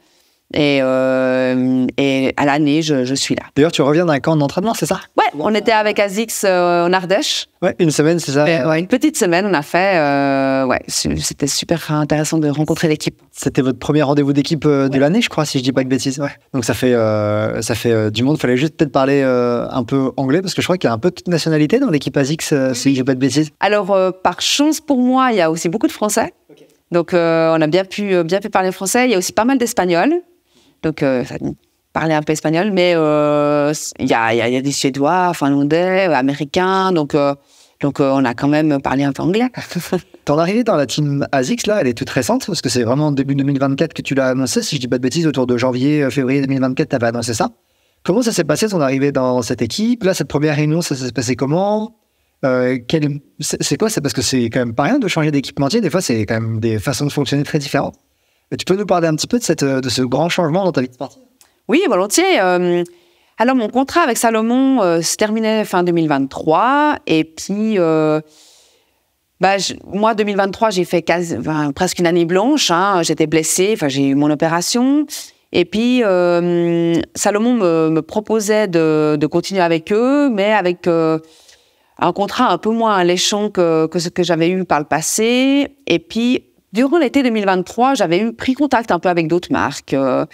Euh, et, à l'année, je, suis là. D'ailleurs, tu reviens d'un camp d'entraînement, c'est ça Ouais, on était avec Azix euh, en Ardèche. Ouais, une semaine, c'est ça Une petite semaine, on a fait. Euh, ouais, c'était super intéressant de rencontrer l'équipe. C'était votre premier rendez-vous d'équipe de l'année, je crois, si je dis pas de bêtises. Ouais. Donc ça fait, ça fait du monde. Fallait juste peut-être parler un peu anglais, parce que je crois qu'il y a un peu de toute nationalité dans l'équipe Azix, si je dis pas de bêtises. Alors, par chance pour moi, il y a aussi beaucoup de Français. Donc, on a bien pu, bien pu parler français. Il y a aussi pas mal d'Espagnols. Donc, ça parlait un peu espagnol, mais euh, il y a, des Suédois, Finlandais, Américains, donc... Euh, donc euh, on a quand même parlé un peu anglais. Ton arrivée dans la team ASICS, là, elle est toute récente, parce que c'est vraiment début 2024 que tu l'as annoncé, si je dis pas de bêtises, autour de janvier, février 2024, tu avais annoncé ça. Comment ça s'est passé ton arrivée dans cette équipe Là, cette première réunion, ça s'est passé comment quel... C'est quoi C'est parce que c'est quand même pas rien de changer d'équipementier, des fois c'est quand même des façons de fonctionner très différentes. Tu peux nous parler un petit peu de, cette, euh, de ce grand changement dans ta vie de sportive Oui, volontiers. Euh, alors, mon contrat avec Salomon euh, se terminait fin 2023. Et puis, bah, moi, 2023, j'ai fait presque une année blanche. Hein, j'étais blessée, enfin, j'ai eu mon opération. Et puis, Salomon me, proposait de, de, continuer avec eux, mais avec un contrat un peu moins alléchant que, que ce que j'avais eu par le passé. Et puis, Durant l'été 2023, j'avais eu pris contact un peu avec d'autres marques. Euh,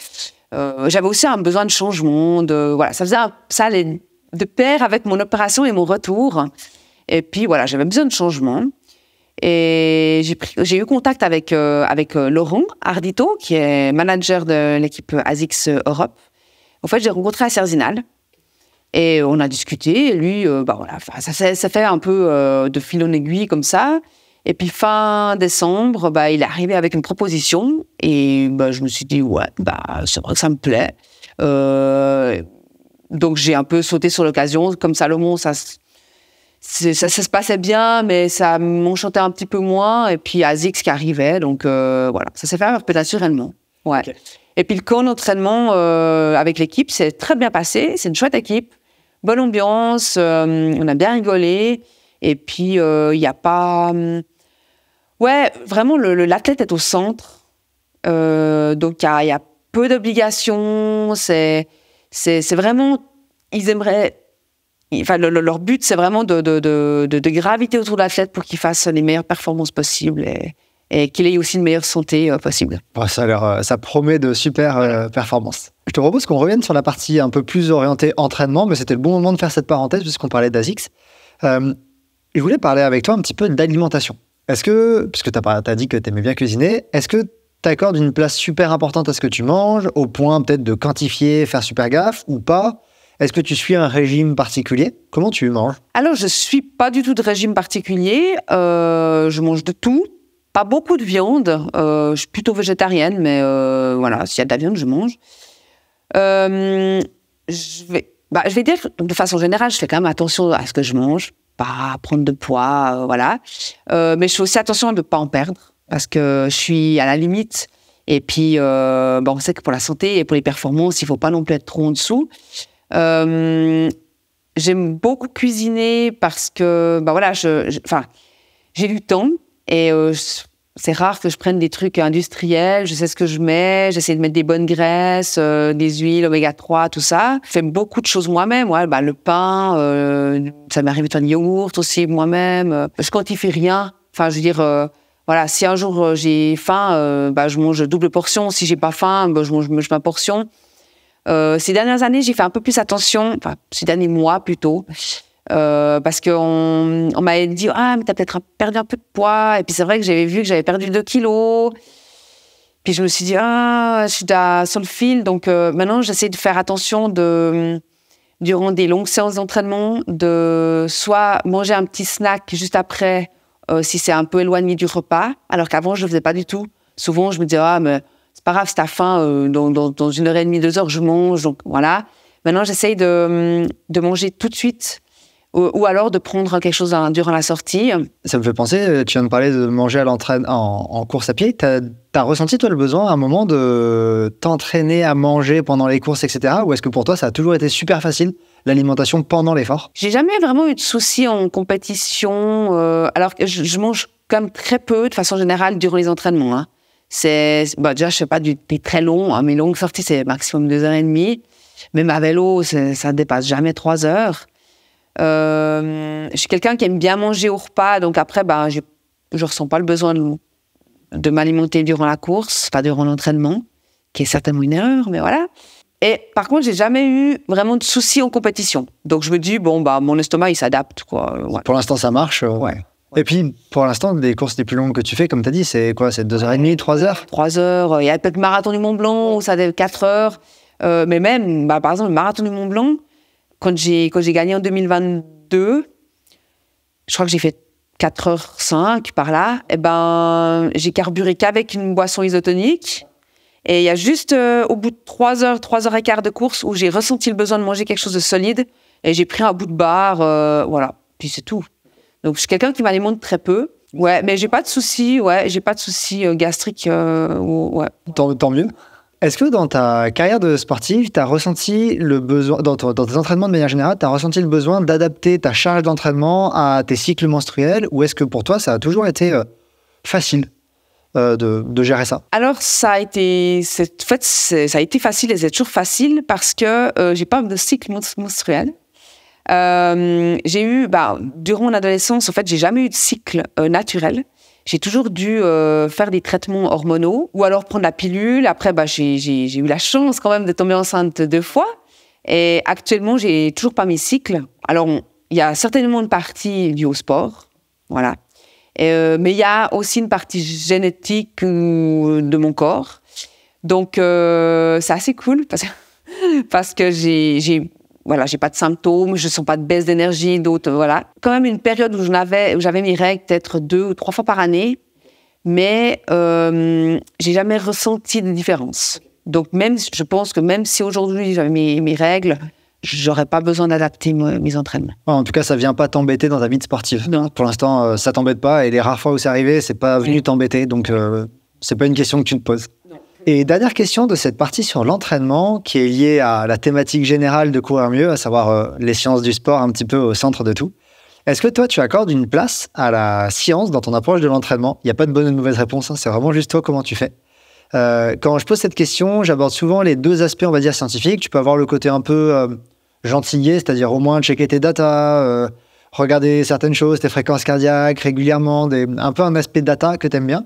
euh, j'avais aussi un besoin de changement. De, voilà, ça faisait ça allait de pair avec mon opération et mon retour. Et puis voilà, j'avais besoin de changement. Et j'ai eu contact avec, euh, avec Laurent Ardito, qui est manager de l'équipe ASICS Europe. En fait, j'ai rencontré à Cerzinal. Et on a discuté. Et lui, bah voilà, ça, ça, fait un peu de fil en aiguille comme ça. Et puis fin décembre, bah, il est arrivé avec une proposition et bah, je me suis dit, ouais, bah, c'est vrai que ça me plaît. Euh, donc j'ai un peu sauté sur l'occasion. Comme Salomon, ça, ça, se passait bien, mais ça m'enchantait un petit peu moins. Et puis Azix qui arrivait, donc euh, voilà, ça s'est fait un peu naturellement. Ouais. Et puis le camp d'entraînement euh, avec l'équipe, c'est très bien passé. C'est une chouette équipe, bonne ambiance, on a bien rigolé. Et puis il n'y a pas... Hum, Ouais, vraiment, l'athlète est au centre. Euh, donc, il y, a peu d'obligations. C'est vraiment. Ils aimeraient. Enfin, leur but, c'est vraiment de, de, graviter autour de l'athlète pour qu'il fasse les meilleures performances possibles et, qu'il ait aussi une meilleure santé euh, possible. Bah, ça, euh, ça promet de super performances. Je te propose qu'on revienne sur la partie un peu plus orientée entraînement, mais c'était le bon moment de faire cette parenthèse puisqu'on parlait d'ASICS. je voulais parler avec toi un petit peu d'alimentation. Est-ce que, puisque tu as, dit que tu aimais bien cuisiner, est-ce que tu accordes une place super importante à ce que tu manges, au point peut-être de quantifier, faire super gaffe ou pas Est-ce que tu suis un régime particulier Comment tu manges Alors, je suis pas du tout de régime particulier. Euh, je mange de tout. Pas beaucoup de viande. Euh, je suis plutôt végétarienne, mais euh, voilà, s'il y a de la viande, je mange. je vais bah, je vais dire, de façon générale, je fais quand même attention à ce que je mange pas prendre de poids, euh, voilà. Euh, mais je fais aussi attention à ne pas en perdre parce que je suis à la limite. Et puis, euh, bon, on sait que pour la santé et pour les performances, il ne faut pas non plus être trop en dessous. J'aime beaucoup cuisiner parce que, ben voilà, j'ai du temps et c'est rare que je prenne des trucs industriels. Je sais ce que je mets. J'essaie de mettre des bonnes graisses, euh, des huiles, oméga 3, tout ça. Je fais beaucoup de choses moi-même. Ouais, bah, le pain, euh, ça m'est arrivé de faire du yogourt aussi moi-même. Je quantifie rien. Enfin, je veux dire, euh, voilà, si un jour j'ai faim, bah, je mange double portion. Si j'ai pas faim, bah, je mange, ma portion. ces dernières années, j'ai fait un peu plus attention. Enfin, ces derniers mois plutôt. Euh, parce qu'on on, m'avait dit Ah, mais t'as peut-être perdu un peu de poids. Et puis c'est vrai que j'avais vu que j'avais perdu 2 kilos. Puis je me suis dit Ah, je suis sur le fil. Donc euh, maintenant, j'essaie de faire attention de, durant des longues séances d'entraînement, de soit manger un petit snack juste après, euh, si c'est un peu éloigné du repas. Alors qu'avant, je ne le faisais pas du tout. Souvent, je me disais Ah, mais c'est pas grave, c'est à faim. Dans, une heure et demie, deux heures, je mange. Donc voilà. Maintenant, j'essaye de, de manger tout de suite ou, alors de prendre quelque chose durant la sortie. Ça me fait penser, euh, tu viens de parler de manger à l'entraîne en, course à pied. Tu as, ressenti, toi, le besoin à un moment de t'entraîner à manger pendant les courses, etc. Ou est-ce que pour toi, ça a toujours été super facile, l'alimentation pendant l'effort J'ai jamais vraiment eu de soucis en compétition. Euh, alors que je, mange comme très peu, de façon générale, durant les entraînements. Hein. C'est Déjà, je fais pas du très long. Hein. mes longues sorties, c'est maximum deux heures et demie. Mais ma vélo, ça dépasse jamais trois heures. Euh, je suis quelqu'un qui aime bien manger au repas, donc après, bah, je ne ressens pas le besoin de, de m'alimenter durant la course, pas durant l'entraînement, qui est certainement une erreur, mais voilà. Et par contre, j'ai jamais eu vraiment de soucis en compétition. Donc je me dis, bon, bah, mon estomac, il s'adapte. quoi. Pour l'instant, ça marche. Euh, ouais. Et puis, pour l'instant, les courses les plus longues que tu fais, comme tu as dit, c'est quoi C'est 2h30, 3h 3h. Il y a peut-être le marathon du Mont Blanc, où ça fait 4 h mais même, bah, par exemple, le marathon du Mont Blanc, quand j'ai gagné en 2022, je crois que j'ai fait 4 h 5 par là, et eh ben, j'ai carburé qu'avec une boisson isotonique. Et il y a juste euh, au bout de 3 heures, 3 heures et quart de course où j'ai ressenti le besoin de manger quelque chose de solide et j'ai pris un bout de bar, euh, voilà. Puis c'est tout. Donc je suis quelqu'un qui m'alimente très peu. Ouais, mais j'ai pas de soucis, ouais, j'ai pas de soucis euh, gastriques, ouais. Tant, tant mieux. Est-ce que dans ta carrière de sportive, tu ressenti le besoin, dans, tes entraînements de manière générale, tu as ressenti le besoin d'adapter ta charge d'entraînement à tes cycles menstruels ou est-ce que pour toi, ça a toujours été euh, facile euh, de, gérer ça Alors, ça a été, en fait, ça a été facile et c'est toujours facile parce que euh, j'ai pas de cycle menstruel. j'ai eu, bah, durant mon adolescence, en fait, j'ai jamais eu de cycle naturel j'ai toujours dû euh, faire des traitements hormonaux ou alors prendre la pilule. Après, bah, j'ai eu la chance quand même de tomber enceinte deux fois. Et actuellement, j'ai toujours pas mes cycles. Alors, il y a certainement une partie liée au sport, voilà. Euh, mais il y a aussi une partie génétique euh, de mon corps. Donc, c'est assez cool parce, parce que j'ai voilà, j'ai pas de symptômes, je sens pas de baisse d'énergie, d'autres, voilà. Quand même une période où j'avais, mes règles peut-être deux ou trois fois par année, mais euh, j'ai jamais ressenti de différence. Donc même, je pense que même si aujourd'hui j'avais mes, règles, j'aurais pas besoin d'adapter mes entraînements. En tout cas, ça vient pas t'embêter dans ta vie de sportive. Non. Pour l'instant, euh, ça t'embête pas et les rares fois où c'est arrivé, c'est pas venu t'embêter. Donc, euh, c'est pas une question que tu te poses. Et dernière question de cette partie sur l'entraînement qui est liée à la thématique générale de courir mieux, à savoir euh, les sciences du sport un petit peu au centre de tout. Est-ce que toi, tu accordes une place à la science dans ton approche de l'entraînement Il n'y a pas de bonne ou de mauvaise réponse, hein, c'est vraiment juste toi comment tu fais. Euh, quand je pose cette question, j'aborde souvent les deux aspects, on va dire, scientifiques. Tu peux avoir le côté un peu euh, c'est-à-dire au moins checker tes datas, euh, regarder certaines choses, tes fréquences cardiaques régulièrement, un peu un aspect data que tu aimes bien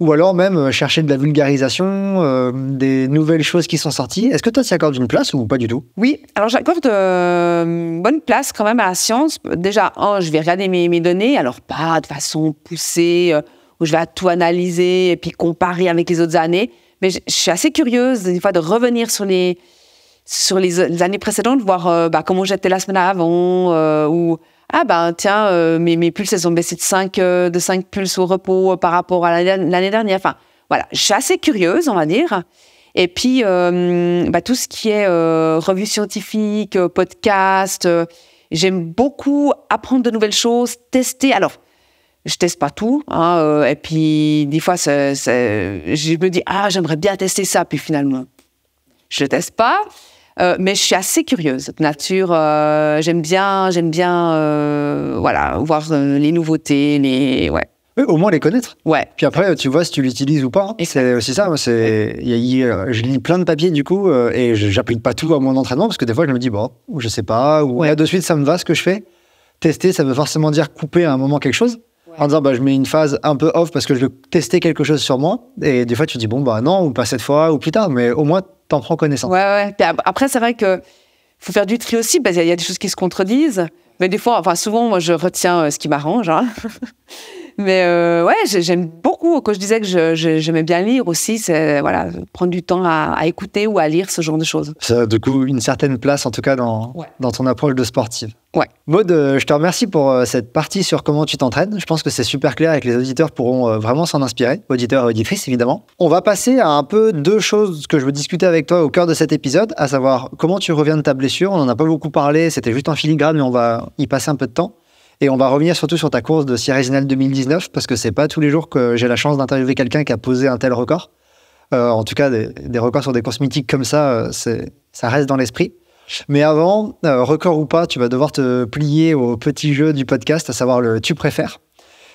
ou alors même euh, chercher de la vulgarisation, euh, des nouvelles choses qui sont sorties. Est-ce que toi, tu accordes une place ou pas du tout Oui, alors j'accorde une euh, bonne place quand même à la science. Déjà, je vais regarder mes, mes données, alors pas de façon poussée, où je vais tout analyser et puis comparer avec les autres années, mais je, suis assez curieuse une fois de revenir sur les, sur les, années précédentes, voir bah, comment j'étais la semaine avant, ou ah ben tiens, euh, mes, mes, pulses, elles ont baissé de 5, euh, de 5 pulses au repos euh, par rapport à l'année dernière. Enfin, voilà, je suis assez curieuse, on va dire. Et puis, bah, tout ce qui est revue scientifique, podcast, j'aime beaucoup apprendre de nouvelles choses, tester. Alors, je teste pas tout. Hein, et puis, des fois, je me dis, ah, j'aimerais bien tester ça. Puis finalement, je ne teste pas. Euh, mais je suis assez curieuse de nature. Euh, j'aime bien, j'aime bien, euh, voilà, voir les nouveautés, les ouais. au moins les connaître. Ouais. Puis après, tu vois si tu l'utilises ou pas. Hein, c'est aussi ça. Hein, c'est, je lis plein de papiers du coup et j'applique pas tout à mon entraînement parce que des fois je me dis bon, je sais pas ou de suite ça me va ce que je fais. Tester, ça veut forcément dire couper à un moment quelque chose en disant bah, je mets une phase un peu off parce que je veux tester quelque chose sur moi. Et des fois, tu te dis bon, bah non, ou pas cette fois, ou plus tard, mais au moins, t'en prends connaissance. Ouais, ouais. après, c'est vrai que faut faire du tri aussi, parce qu'il y a des choses qui se contredisent. Mais des fois, enfin, souvent, moi, je retiens euh, ce qui m'arrange. Hein. Mais euh, ouais, j'aime beaucoup. Quand je disais que j'aimais bien lire aussi, c'est voilà, prendre du temps à, écouter ou à lire ce genre de choses. Ça, a du coup, une certaine place, en tout cas, dans, dans ton approche de sportive. Ouais. Maud, euh, je te remercie pour euh, cette partie sur comment tu t'entraînes. Je pense que c'est super clair et que les auditeurs pourront euh, vraiment s'en inspirer, auditeurs et auditrices évidemment. On va passer à un peu deux choses que je veux discuter avec toi au cœur de cet épisode, à savoir comment tu reviens de ta blessure. On n'en a pas beaucoup parlé, c'était juste un filigrane, mais on va y passer un peu de temps. Et on va revenir surtout sur ta course de Sierra 2019, parce que c'est pas tous les jours que j'ai la chance d'interviewer quelqu'un qui a posé un tel record. en tout cas, des, des, records sur des courses mythiques comme ça, ça reste dans l'esprit. Mais avant, euh, record ou pas, tu vas devoir te plier au petit jeu du podcast, à savoir le tu préfères.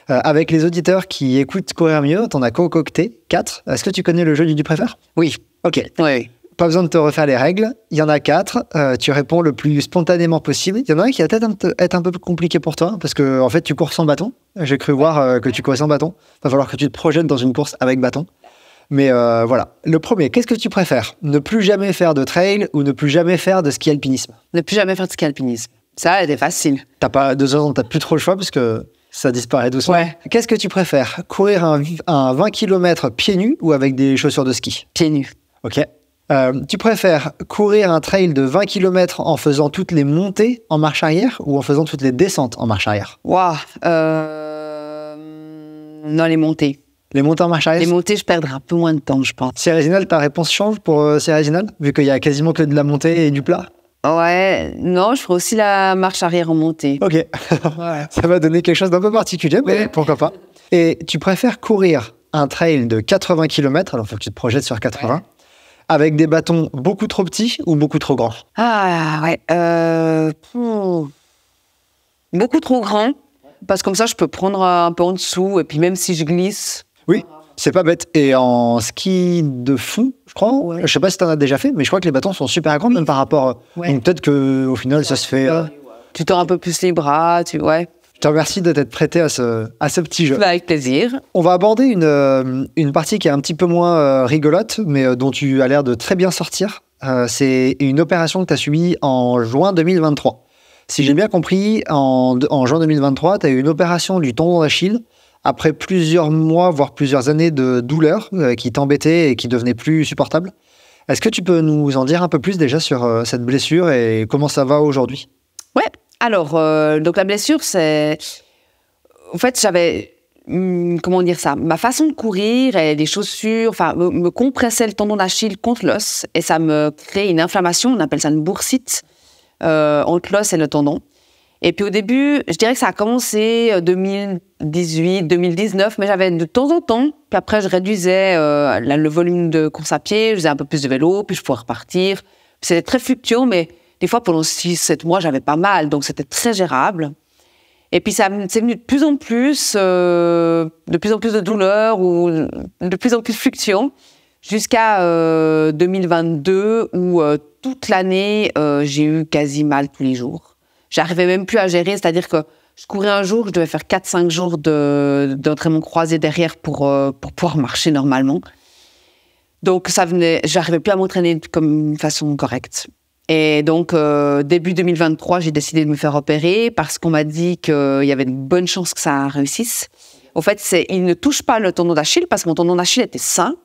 Euh, avec les auditeurs qui écoutent Courir mieux, t'en as concocté quatre. Est-ce que tu connais le jeu du tu préfères Oui. Ok. Pas besoin de te refaire les règles. Il y en a quatre. Euh, tu réponds le plus spontanément possible. Il y en a un qui va peut-être être un peu compliqué pour toi parce que en fait, tu cours sans bâton. J'ai cru voir que tu courais sans bâton. Va falloir que tu te projettes dans une course avec bâton. Mais euh, voilà. Le premier, qu'est-ce que tu préfères Ne plus jamais faire de trail ou ne plus jamais faire de ski alpinisme Ne plus jamais faire de ski alpinisme. Ça, c'était facile. T'as pas deux ans, t'as plus trop le choix parce que ça disparaît doucement. Qu'est-ce que tu préfères Courir un, 20 km pieds nus ou avec des chaussures de ski Pieds nus. Ok. Euh, tu préfères courir un trail de 20 km en faisant toutes les montées en marche arrière ou en faisant toutes les descentes en marche arrière Waouh Non les montées. Les montées en marche arrière Les montées, je perdrai un peu moins de temps, je pense. C'est original, ta réponse change pour euh, original, vu qu'il y a quasiment que de la montée et du plat Ouais, non, je ferai aussi la marche arrière en montée. Ok, ça va donner quelque chose d'un peu particulier, mais pourquoi pas. Et tu préfères courir un trail de 80 km, alors il faut que tu te projettes sur 80, avec des bâtons beaucoup trop petits ou beaucoup trop grands Ah ouais, euh, beaucoup trop grands, parce que comme ça je peux prendre un peu en dessous, et puis même si je glisse, oui, c'est pas bête. Et en ski de fond, je crois, je sais pas si t'en as déjà fait, mais je crois que les bâtons sont super grands, même par rapport. Donc peut-être au final, ça se fait. Euh, tu tords un peu plus les bras, tu vois. Je te remercie de t'être prêté à ce, petit jeu. Bah, avec plaisir. On va aborder euh, une, partie qui est un petit peu moins euh, rigolote, mais dont tu as l'air de très bien sortir. c'est une opération que tu as subie en juin 2023. Si j'ai bien compris, en, en juin 2023, tu as eu une opération du tendon d'Achille après plusieurs mois, voire plusieurs années de douleur euh, qui t'embêtait et qui devenait plus supportable. Est-ce que tu peux nous en dire un peu plus déjà sur euh, cette blessure et comment ça va aujourd'hui Ouais, alors, euh, donc la blessure, c'est. En fait, j'avais. Hmm, comment dire ça Ma façon de courir et les chaussures, enfin, me, compressaient le tendon d'Achille contre l'os et ça me créait une inflammation, on appelle ça une boursite entre l'os et le tendon. Et puis au début, je dirais que ça a commencé 2018, euh, 2019, mais j'avais de temps en temps. Puis après, je réduisais euh, le volume de course à pied, je faisais un peu plus de vélo, puis je pouvais repartir. C'était très fluctuant, mais des fois, pendant 6-7 mois, j'avais pas mal, donc c'était très gérable. Et puis ça c'est venu de plus en plus, euh, de plus en plus de douleurs ou de plus en plus de fluctuations, jusqu'à 2022 où toute l'année j'ai eu quasi mal tous les jours. J'arrivais même plus à gérer, c'est-à-dire que je courais un jour, je devais faire 4-5 jours d'entraînement croisé derrière pour, euh, pour pouvoir marcher normalement. Donc, ça venait, j'arrivais plus à m'entraîner comme façon correcte. Et donc, euh, début 2023, j'ai décidé de me faire opérer parce qu'on m'a dit qu'il y avait une bonne chance que ça réussisse. En fait, ils ne touchent pas le tendon d'Achille parce que mon tendon d'Achille était sain.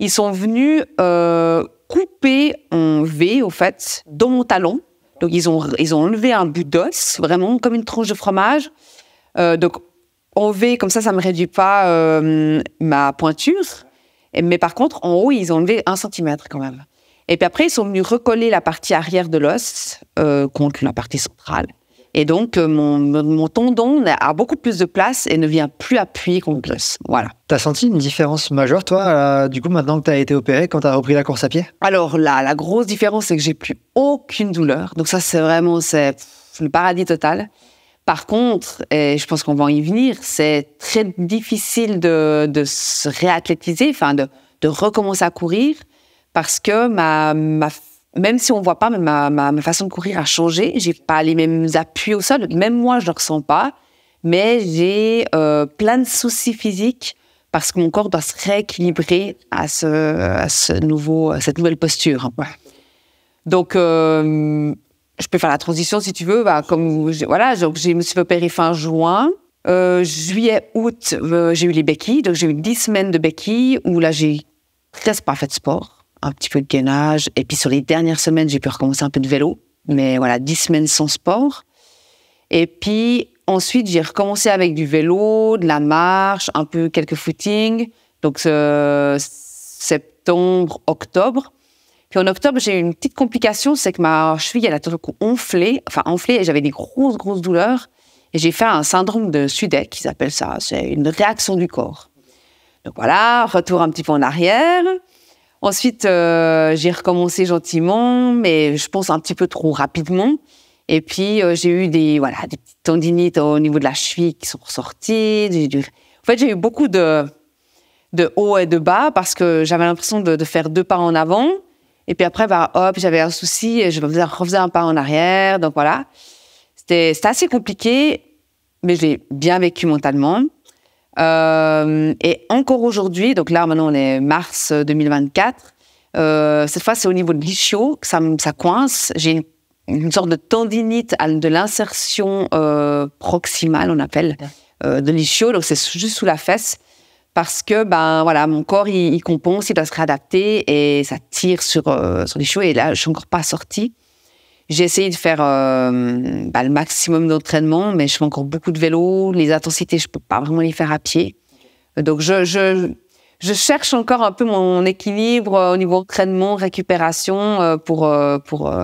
Ils sont venus euh, couper en V, au fait, dans mon talon donc ils ont, enlevé un bout d'os, vraiment comme une tranche de fromage. Euh, donc en comme ça, ça ne me réduit pas euh, ma pointure. mais par contre, en haut, ils ont enlevé un centimètre quand même. Et puis après, ils sont venus recoller la partie arrière de l'os euh, contre la partie centrale. Et donc, euh, mon, tendon a beaucoup plus de place et ne vient plus appuyer contre le Voilà. Tu as senti une différence majeure, toi, euh, du coup, maintenant que tu as été opéré, quand tu as repris la course à pied Alors là, la grosse différence, c'est que j'ai plus aucune douleur. Donc ça, c'est vraiment c'est le paradis total. Par contre, et je pense qu'on va y venir, c'est très difficile de, se réathlétiser, enfin de, recommencer à courir, parce que ma même si on voit pas, ma, façon de courir a changé. J'ai pas les mêmes appuis au sol. Même moi, je le ressens pas. Mais j'ai euh, plein de soucis physiques parce que mon corps doit se rééquilibrer à ce, à nouveau, cette nouvelle posture. Donc, euh, je peux faire la transition si tu veux. Bah, comme voilà, donc je me suis opérée fin juin. Euh, juillet, août, j'ai eu les béquilles. Donc, j'ai eu 10 semaines de béquilles où là, j'ai presque pas fait de sport un petit peu de gainage. Et puis sur les dernières semaines, j'ai pu recommencer un peu de vélo. Mais voilà, dix semaines sans sport. Et puis ensuite, j'ai recommencé avec du vélo, de la marche, un peu quelques footings. Donc septembre, octobre. Puis en octobre, j'ai eu une petite complication, c'est que ma cheville, elle a tout enflé, enfin enflé, et j'avais des grosses, grosses douleurs. Et j'ai fait un syndrome de Sudèque. ils appellent ça. C'est une réaction du corps. Donc voilà, retour un petit peu en arrière. Ensuite, euh, j'ai recommencé gentiment, mais je pense un petit peu trop rapidement. Et puis, euh, j'ai eu des, voilà, des petites tendinites au niveau de la cheville qui sont ressorties. En fait, j'ai eu beaucoup de, de haut et de bas parce que j'avais l'impression de, de, faire deux pas en avant. Et puis après, bah, hop, j'avais un souci et je refaisais un pas en arrière. Donc voilà, c'était assez compliqué, mais je l'ai bien vécu mentalement. Euh, et encore aujourd'hui, donc là maintenant on est mars 2024, euh, euh, cette fois c'est au niveau de l'ischio que ça, ça coince. J'ai une, sorte de tendinite de l'insertion proximale, on appelle, de l'ischio, donc c'est juste sous la fesse. Parce que ben voilà mon corps il, compense, il doit se réadapter et ça tire sur sur l'ischio et là je suis encore pas sortie. J'ai essayé de faire euh, bah, le maximum d'entraînement, mais je fais encore beaucoup de vélo. Les intensités, je peux pas vraiment les faire à pied. Donc, je, je, cherche encore un peu mon équilibre euh, au niveau entraînement, récupération euh, pour, pour,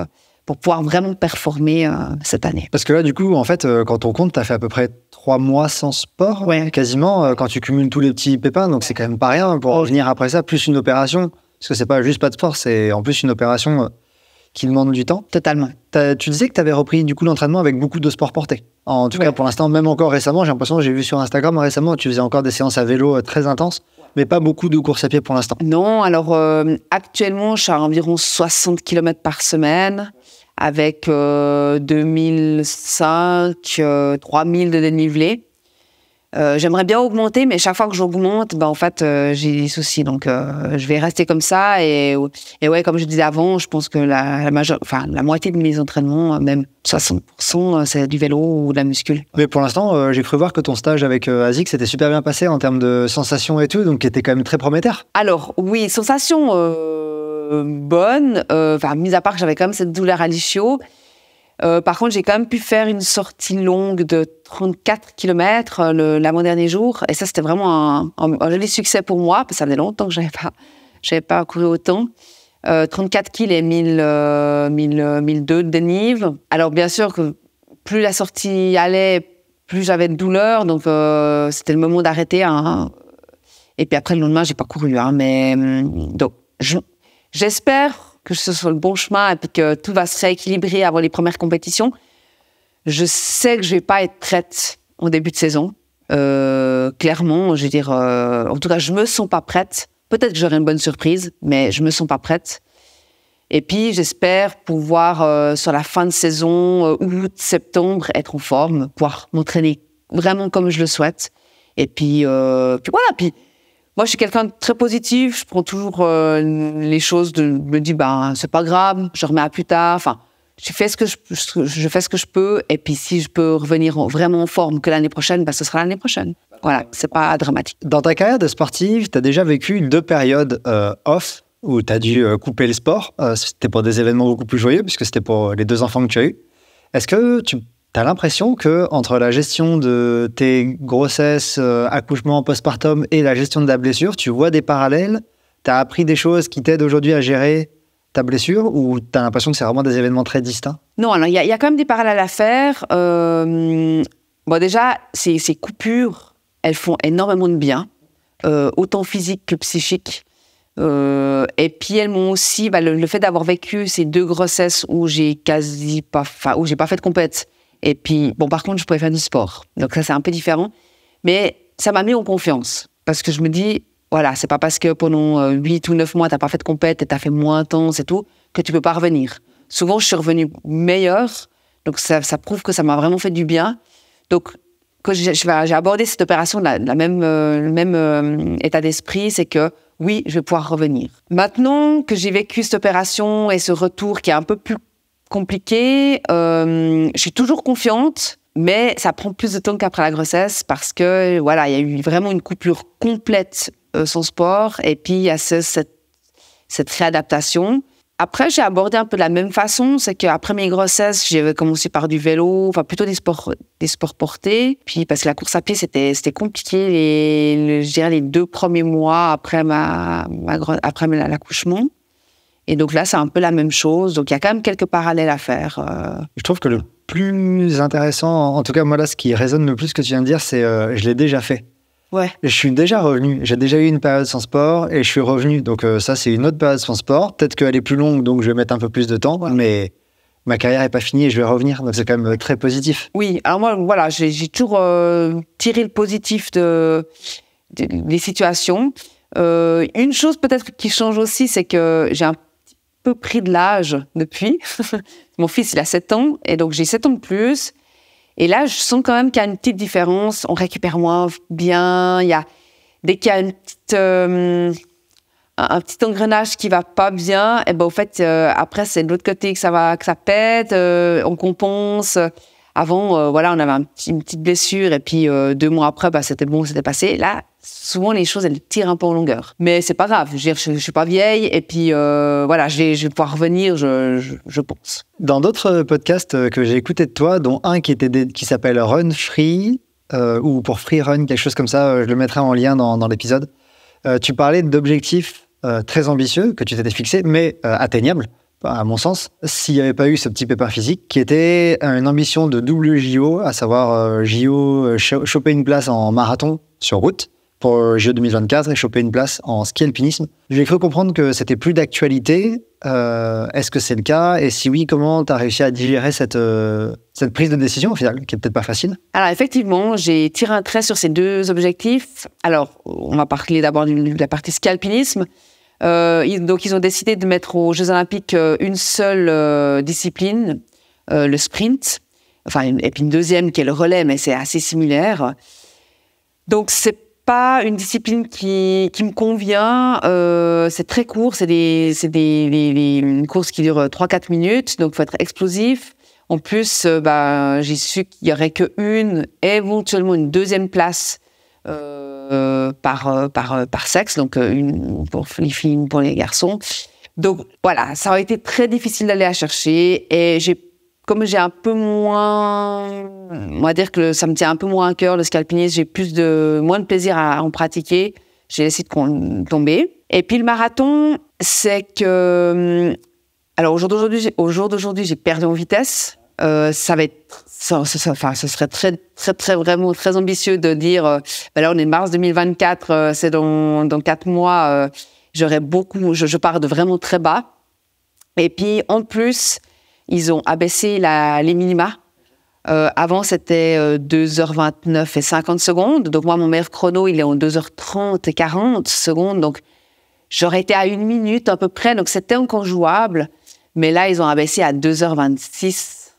pour pouvoir vraiment performer cette année. Parce que là, du coup, en fait, quand on compte, tu as fait à peu près trois mois sans sport, ouais. quasiment, quand tu cumules tous les petits pépins. Donc, c'est quand même pas rien pour oh. revenir après ça, plus une opération. Parce que c'est pas juste pas de sport, c'est en plus une opération qui demande du temps, totalement. Tu disais que tu avais repris du coup l'entraînement avec beaucoup de sport porté. En tout cas, pour l'instant, même encore récemment, j'ai l'impression, j'ai vu sur Instagram hein, récemment, tu faisais encore des séances à vélo euh, très intenses, mais pas beaucoup de courses à pied pour l'instant. Non, alors euh, actuellement, je suis à environ 60 km par semaine avec euh, 2005, 3000 euh, de dénivelé. Euh, j'aimerais bien augmenter, mais chaque fois que j'augmente, ben, en fait, euh, j'ai des soucis. Donc, euh, je vais rester comme ça. Et, ouais, comme je disais avant, je pense que la, moitié de mes entraînements, même 60%, c'est du vélo ou de la muscule. Mais pour l'instant, j'ai cru voir que ton stage avec Azik s'était super bien passé en termes de sensations et tout, donc qui était quand même très prometteur. Alors, oui, sensations bonnes. Enfin, mis à part que j'avais quand même cette douleur à l'ischio. Euh, par contre, j'ai quand même pu faire une sortie longue de 34 km euh, l'avant-dernier jour. Et ça, c'était vraiment un, joli succès pour moi, parce que ça faisait longtemps que je n'avais pas, j'avais pas couru autant. 34 euh, km et 1000, 1000, 1002 de dénive. Alors, bien sûr que plus la sortie allait, plus j'avais de douleur. Donc, c'était le moment d'arrêter. Hein. Et puis après, le lendemain, j'ai pas couru. Hein. mais hum, donc, j'espère que je sois le bon chemin et puis que tout va se rééquilibrer avant les premières compétitions. Je sais que je vais pas être prête au début de saison. Euh, clairement, je veux dire, euh, en tout cas, je me sens pas prête. Peut-être que j'aurai une bonne surprise, mais je me sens pas prête. Et puis, j'espère pouvoir, euh, sur la fin de saison, août, septembre, être en forme, pouvoir m'entraîner vraiment comme je le souhaite. Et puis, puis voilà. Puis, moi, je suis quelqu'un de très positif. Je prends toujours euh, les choses. De, je me dis, bah c'est pas grave. Je remets à plus tard. Enfin, je fais ce que je, fais ce que je peux. Et puis, si je peux revenir vraiment en forme que l'année prochaine, bah ce sera l'année prochaine. Voilà, c'est pas dramatique. Dans ta carrière de sportive, tu as déjà vécu deux périodes euh, off où tu as dû euh, couper le sport. c'était pour des événements beaucoup plus joyeux, puisque c'était pour les deux enfants que tu as eus. Est-ce que tu T'as l'impression que entre la gestion de tes grossesses, euh, accouchements postpartum et la gestion de la blessure, tu vois des parallèles T'as appris des choses qui t'aident aujourd'hui à gérer ta blessure ou t'as l'impression que c'est vraiment des événements très distincts Non, alors il y, a quand même des parallèles à faire. Euh, bon, déjà, ces, ces, coupures, elles font énormément de bien, euh, autant physique que psychique. et puis elles m'ont aussi, bah, le, fait d'avoir vécu ces deux grossesses où j'ai quasi pas, où j'ai pas fait de compète, et puis, bon, par contre, je pouvais faire du sport. Donc ça, c'est un peu différent. Mais ça m'a mis en confiance. Parce que je me dis, voilà, c'est pas parce que pendant 8 euh, ou 9 mois, t'as pas fait de compète et t'as fait moins temps, c'est tout, que tu peux pas revenir. Souvent, je suis revenue meilleure. Donc ça, prouve que ça m'a vraiment fait du bien. Donc, j'ai abordé cette opération, la, même, euh, le même euh, état d'esprit, c'est que oui, je vais pouvoir revenir. Maintenant que j'ai vécu cette opération et ce retour qui est un peu plus compliqué. Euh, je suis toujours confiante, mais ça prend plus de temps qu'après la grossesse parce que voilà, il y a eu vraiment une coupure complète euh, sans sport et puis il y a ce, cette, cette, réadaptation. Après, j'ai abordé un peu de la même façon, c'est qu'après mes grossesses, j'ai commencé par du vélo, enfin plutôt des sports, des sports portés. Puis parce que la course à pied, c'était c'était compliqué les, je les deux premiers mois après ma après l'accouchement. Et donc là, c'est un peu la même chose. Donc il y a quand même quelques parallèles à faire. Euh. Je trouve que le plus intéressant, en tout cas moi là, ce qui résonne le plus que tu viens de dire, c'est que euh, je l'ai déjà fait. Ouais. Je suis déjà revenu. J'ai déjà eu une période sans sport et je suis revenu. Donc euh, ça, c'est une autre période sans sport. Peut-être qu'elle est plus longue, donc je vais mettre un peu plus de temps, mais ma carrière n'est pas finie et je vais revenir. Donc c'est quand même très positif. Oui. Alors moi, voilà, j'ai toujours tiré le positif de, des situations. une chose peut-être qui change aussi, c'est que j'ai un pris de l'âge depuis. Mon fils, il a 7 ans, et donc j'ai 7 ans de plus. Et là, je sens quand même qu'il y a une petite différence. On récupère moins bien. Il y a, dès qu'il y a une petite, euh, un petit engrenage qui va pas bien, et eh ben, au fait, euh, après, c'est de l'autre côté que ça, va, que ça pète, euh, on compense. Avant, euh, voilà, on avait une petite blessure et puis euh, deux mois après, bah, c'était bon, c'était passé. Là, souvent les choses elles tirent un peu en longueur. Mais c'est pas grave, je, je, suis pas vieille et puis euh, voilà, je vais, pouvoir revenir, je, pense. Dans d'autres podcasts que j'ai écoutés de toi, dont un qui s'appelle Run Free ou pour Free Run, quelque chose comme ça, je le mettrai en lien dans, l'épisode. tu parlais d'objectifs très ambitieux que tu t'étais fixé, mais atteignables à mon sens, s'il n'y avait pas eu ce petit pépin physique, qui était une ambition de double JO, à savoir euh, JO, euh, choper une place en marathon sur route pour euh, JO 2024 et choper une place en ski alpinisme. J'ai cru comprendre que c'était plus d'actualité. Est-ce que c'est le cas Et si oui, comment tu as réussi à digérer cette, prise de décision au final, qui n'est peut-être pas facile Alors effectivement, j'ai tiré un trait sur ces deux objectifs. Alors, on va parler d'abord de la partie ski alpinisme. Euh, donc, ils ont décidé de mettre aux Jeux Olympiques euh, une seule euh, discipline, le sprint. Enfin, et puis une deuxième qui est le relais, mais c'est assez similaire. Donc, c'est pas une discipline qui, qui me convient. c'est très court, c'est des, une course qui dure 3-4 minutes, donc faut être explosif. En plus, bah, j'ai su qu'il y aurait qu'une, éventuellement une deuxième place. Euh, euh, par, euh, euh, par, sexe, donc une pour les filles, pour les garçons. Donc voilà, ça aurait été très difficile d'aller à chercher et j'ai comme j'ai un peu moins, on va dire que ça me tient un peu moins à cœur le scalpinisme, j'ai plus de moins de plaisir à en pratiquer. J'ai laissé de tomber. Et puis le marathon, c'est que hum, alors au jour d'aujourd'hui, j'ai perdu en vitesse. ça va être ce serait très, très, vraiment très ambitieux de dire, euh, ben là, on est mars 2024, euh, c'est dans, dans quatre mois, euh, j'aurais beaucoup, je, je, pars de vraiment très bas. Et puis, en plus, ils ont abaissé la, les minima. avant, c'était 2h29 et 50 secondes. Donc, moi, mon meilleur chrono, il est en 2h30 et 40 secondes. Donc, j'aurais été à une minute à peu près. Donc, c'était encore jouable. Mais là, ils ont abaissé à 2h26.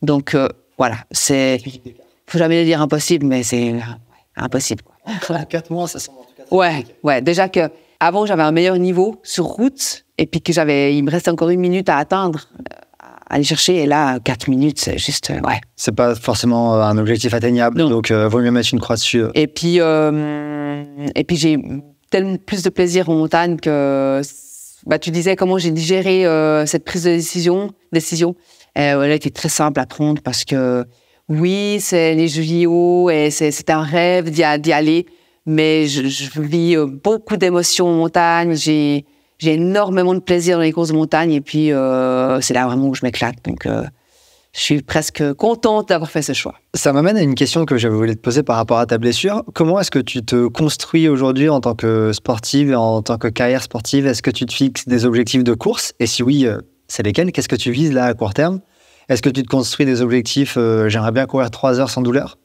Donc, voilà, c'est. Faut jamais dire impossible, mais c'est impossible. Quatre mois, ça semble en tout cas. Ouais, ouais. Déjà que avant j'avais un meilleur niveau sur route et puis que j'avais, il me restait encore une minute à atteindre, euh, à aller chercher et là quatre minutes, c'est juste euh, ouais. C'est pas forcément euh, un objectif atteignable, donc il vaut mieux mettre une croix dessus. Et puis et puis j'ai tellement plus de plaisir en montagne que bah, tu disais comment j'ai digéré cette prise de décision, décision elle euh, était très simple à prendre parce que oui, c'est les JO et c'est un rêve d'y aller, mais je, vis euh, beaucoup d'émotions en montagne. J'ai énormément de plaisir dans les courses de montagne et puis euh, c'est là vraiment où je m'éclate. Donc je suis presque contente d'avoir fait ce choix. Ça m'amène à une question que j'avais voulu te poser par rapport à ta blessure. Comment est-ce que tu te construis aujourd'hui en tant que sportive, en tant que carrière sportive Est-ce que tu te fixes des objectifs de course Et si oui, c'est lesquels Qu'est-ce que tu vises là à court terme Est-ce que tu te construis des objectifs euh, J'aimerais bien courir trois heures sans douleur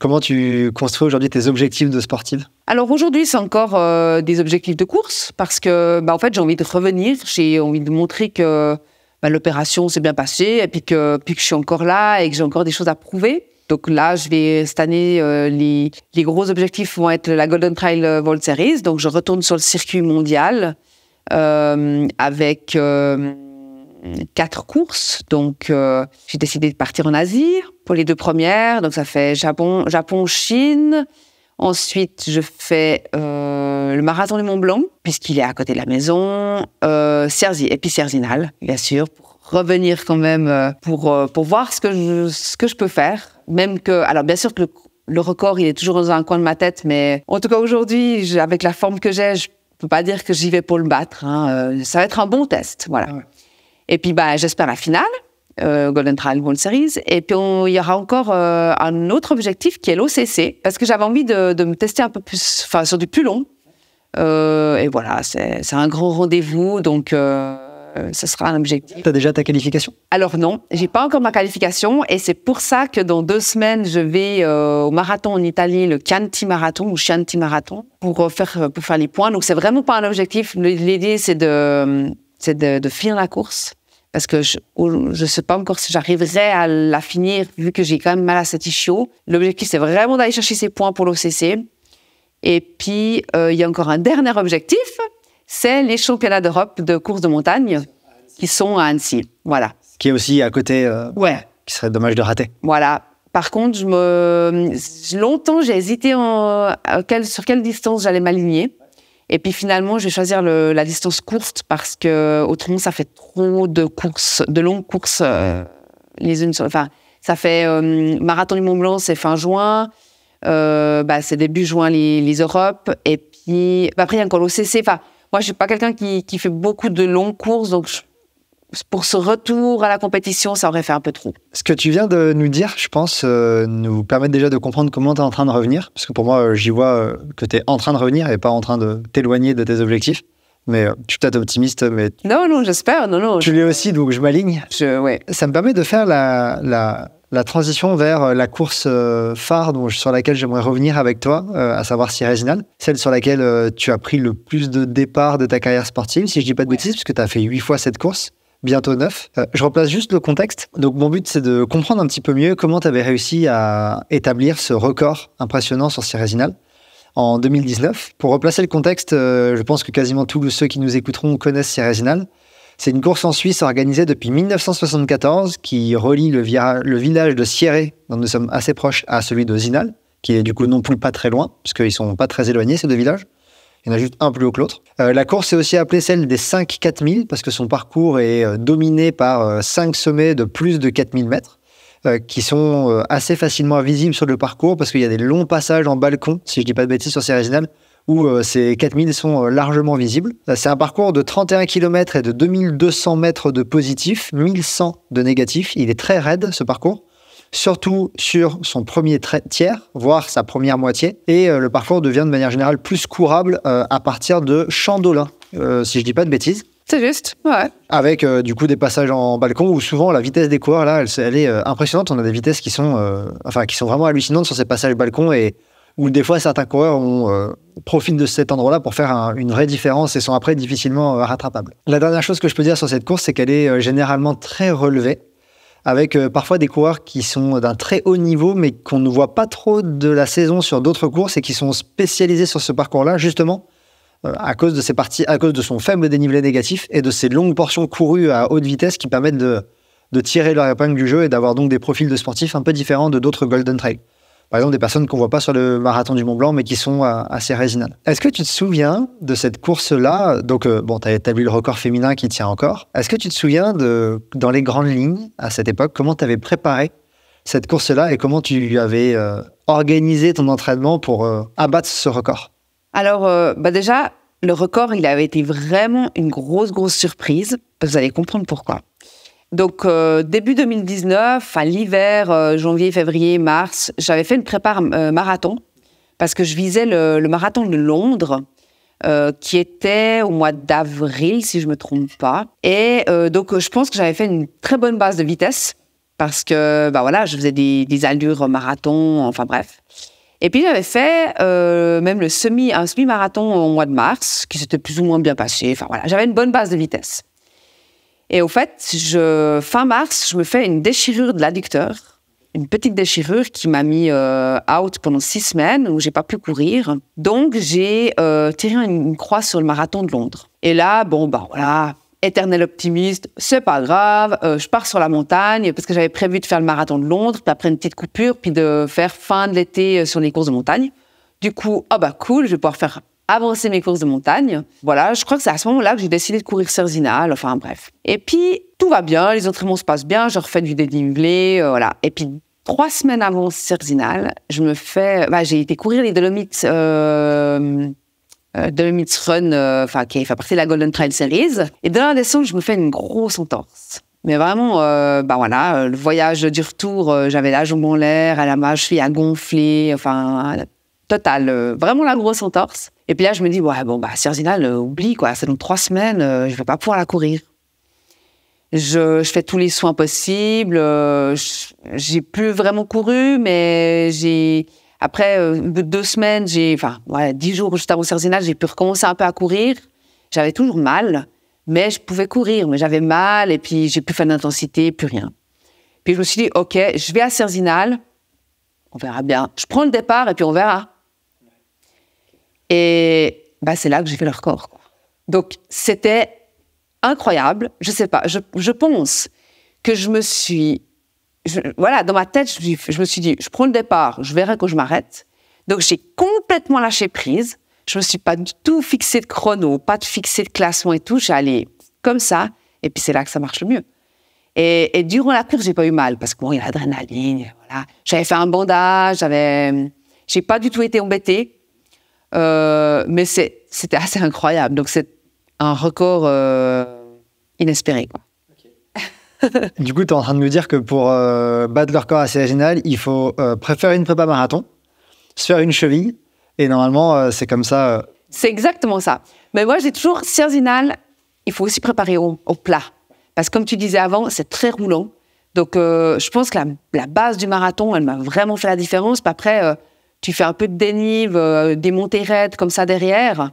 Comment tu construis aujourd'hui tes objectifs de sportive Alors aujourd'hui, c'est encore euh, des objectifs de course parce que bah, en fait, j'ai envie de revenir, j'ai envie de montrer que bah, l'opération s'est bien passée et puis que, puis que je suis encore là et que j'ai encore des choses à prouver. Donc là, je vais cette année, euh, les, les, gros objectifs vont être la Golden Trail World Series. Donc je retourne sur le circuit mondial avec quatre courses. Donc, euh, j'ai décidé de partir en Asie pour les deux premières. Donc, ça fait Japon, Japon Chine. Ensuite, je fais euh, le marathon du Mont Blanc, puisqu'il est à côté de la maison. et euh, puis Cerzinal, bien sûr, pour revenir quand même, pour, pour voir ce que, je, ce que je peux faire. Même que, alors bien sûr que le, record, il est toujours dans un coin de ma tête, mais en tout cas aujourd'hui, avec la forme que j'ai, je peux pas dire que j'y vais pour le battre. Hein. ça va être un bon test, voilà. Ah et puis, bah, j'espère la finale, euh, Golden Trial World Series. Et puis, il y aura encore euh, un autre objectif qui est l'OCC, parce que j'avais envie de, me tester un peu plus, enfin, sur du plus long. Euh, et voilà, c'est un gros rendez-vous, donc ce sera un objectif. Tu as déjà ta qualification Alors non, j'ai pas encore ma qualification, et c'est pour ça que dans deux semaines, je vais au marathon en Italie, le Chianti Marathon ou Chianti Marathon, pour faire, faire les points. Donc c'est vraiment pas un objectif. L'idée, c'est de c'est de, finir la course. Parce que je ne sais pas encore si j'arriverai à la finir, vu que j'ai quand même mal à cet ischio. L'objectif, c'est vraiment d'aller chercher ces points pour l'OCC. Et puis, euh, il y a encore un dernier objectif, c'est les championnats d'Europe de course de montagne qui sont à Annecy. Voilà. Qui est aussi à côté. Euh, ouais. Qui serait dommage de rater. Voilà. Par contre, je me... longtemps, j'ai hésité en... Euh, sur quelle distance j'allais m'aligner. Et puis finalement, je vais choisir la distance courte parce que autrement, ça fait trop de courses, de longues courses euh, les unes sur. Enfin, ça fait euh, marathon du Mont Blanc, c'est fin juin. Euh, bah, c'est début juin les, Europes. Et puis bah, après, il y a encore l'OCC. Enfin, moi, je suis pas quelqu'un qui, qui fait beaucoup de longues courses, donc je pour ce retour à la compétition, ça aurait fait un peu trop. Ce que tu viens de nous dire, je pense, euh, nous permet déjà de comprendre comment tu es en train de revenir. Parce que pour moi, euh, j'y vois euh, que tu es en train de revenir et pas en train de t'éloigner de tes objectifs. Mais tu je peut-être optimiste, mais... Non, non, j'espère, non, non. Tu l'es aussi, donc je m'aligne. Ça me permet de faire la, transition vers la course phare sur laquelle j'aimerais revenir avec toi, à savoir Cirésinal, celle sur laquelle tu as pris le plus de départ de ta carrière sportive, si je dis pas de ouais. bêtises, puisque tu as fait huit fois cette course bientôt neuf. Euh, je replace juste le contexte. Donc mon but, c'est de comprendre un petit peu mieux comment tu avais réussi à établir ce record impressionnant sur Cérésinal en 2019. Pour replacer le contexte, euh, je pense que quasiment tous ceux qui nous écouteront connaissent Cérésinal. C'est une course en Suisse organisée depuis 1974 qui relie le, village de Sierre, dont nous sommes assez proches, à celui de Zinal, qui est du coup non plus pas très loin, puisqu'ils ne sont pas très éloignés ces deux villages. Il y en a juste un plus haut que l'autre. Euh, la course est aussi appelée celle des 5 4000 parce que son parcours est euh, dominé par 5 euh, sommets de plus de 4000 mètres qui sont assez facilement visibles sur le parcours parce qu'il y a des longs passages en balcon, si je ne dis pas de bêtises, sur ces régionales où ces 4000 sont largement visibles. C'est un parcours de 31 km et de 2200 mètres de positif, 1100 de négatif. Il est très raide ce parcours surtout sur son premier tiers, voire sa première moitié. Et euh, le parcours devient de manière générale plus courable euh, à partir de Chandolin, euh, si je dis pas de bêtises. C'est juste, ouais. Avec du coup des passages en balcon où souvent la vitesse des coureurs là, elle, est impressionnante. On a des vitesses qui sont, enfin, qui sont vraiment hallucinantes sur ces passages balcon et où des fois certains coureurs ont, profitent de cet endroit-là pour faire une vraie différence et sont après difficilement rattrapables. La dernière chose que je peux dire sur cette course, c'est qu'elle est généralement très relevée avec euh, parfois des coureurs qui sont d'un très haut niveau, mais qu'on ne voit pas trop de la saison sur d'autres courses et qui sont spécialisés sur ce parcours-là, justement euh, à cause de ses parties, à cause de son faible dénivelé négatif et de ses longues portions courues à haute vitesse qui permettent de, de tirer leur épingle du jeu et d'avoir donc des profils de sportifs un peu différents de d'autres Golden Trail par exemple des personnes qu'on ne voit pas sur le marathon du Mont Blanc, mais qui sont euh, assez résinales. Est-ce que tu te souviens de cette course-là Donc, euh, bon, tu as établi le record féminin qui tient encore. Est-ce que tu te souviens de, dans les grandes lignes, à cette époque, comment tu avais préparé cette course-là et comment tu avais euh, organisé ton entraînement pour abattre ce record Alors, bah déjà, le record, il avait été vraiment une grosse, grosse surprise. Vous allez comprendre pourquoi. Donc euh, début 2019, enfin l'hiver, euh, janvier, février, mars, j'avais fait une prépa euh, marathon parce que je visais le, marathon de Londres. qui était au mois d'avril, si je me trompe pas. Et donc, je pense que j'avais fait une très bonne base de vitesse parce que, bah voilà, je faisais des, des allures marathon, enfin bref. Et puis j'avais fait même le semi, un semi-marathon au mois de mars, qui s'était plus ou moins bien passé. Enfin voilà, j'avais une bonne base de vitesse. Et au fait, je, fin mars, je me fais une déchirure de l'adducteur, une petite déchirure qui m'a mis euh, out pendant six semaines où j'ai pas pu courir. Donc j'ai euh, tiré une, croix sur le marathon de Londres. Et là, bon bah voilà. Éternel optimiste, c'est pas grave, euh, je pars sur la montagne parce que j'avais prévu de faire le marathon de Londres, puis après une petite coupure, puis de faire fin de l'été sur les courses de montagne. Du coup, ah oh bah cool, je vais pouvoir faire avancer mes courses de montagne. Voilà, je crois que c'est à ce moment-là que j'ai décidé de courir Cerzinal, enfin bref. Et puis, tout va bien, les entraînements se passent bien, je refais du dénivelé, euh, voilà. Et puis, trois semaines avant Cerzinal, je me fais... Bah, j'ai été courir les Dolomites... Euh, euh, Dolomites Run, enfin, qui fait partie de la Golden Trail Series. Et dans la descente, je me fais une grosse entorse. Mais vraiment, bah, voilà, le voyage du retour, j'avais la jambe en l'air, à la ma cheville à gonfler, enfin, total, vraiment la grosse entorse. Et puis là, je me dis, ouais, bon, bah, Cerzinal, euh, oublie, quoi. Ça donc trois semaines, je euh, je vais pas pouvoir la courir. Je, fais tous les soins possibles. Euh, je j'ai plus vraiment couru, mais j'ai. Après, deux semaines, j'ai. Enfin, ouais, dix jours juste avant Cerzinal, j'ai pu recommencer un peu à courir. J'avais toujours mal, mais je pouvais courir. Mais j'avais mal, et puis j'ai plus fait d'intensité, plus rien. Puis je me suis dit, OK, je vais à Cerzinal. On verra bien. Je prends le départ, et puis on verra. Et bah, c'est là que j'ai fait le record. Donc, c'était incroyable. Je sais pas, je, je, pense que je me suis. voilà, dans ma tête, je, me suis dit, je prends le départ, je verrai quand je m'arrête. Donc, j'ai complètement lâché prise. Je me suis pas du tout fixé de chrono, pas de fixé de classement et tout. J'ai allé comme ça. Et puis, c'est là que ça marche le mieux. Et, et durant la course, j'ai pas eu mal parce que bon, il y a l'adrénaline. Voilà. J'avais fait un bandage, j'avais. J'ai pas du tout été embêté. Euh, mais c'était assez incroyable. Donc, c'est un record euh, inespéré. du coup, tu es en train de me dire que pour euh, battre le record assez général, il faut préférer une prépa marathon, se faire une cheville, et normalement, c'est comme ça. C'est exactement ça. Mais moi, j'ai toujours, Serginal, il faut aussi préparer au, plat. Parce que comme tu disais avant, c'est très roulant. Donc, je pense que la, base du marathon, elle m'a vraiment fait la différence. parce après, tu fais un peu de dénive, euh, des montées raides comme ça derrière,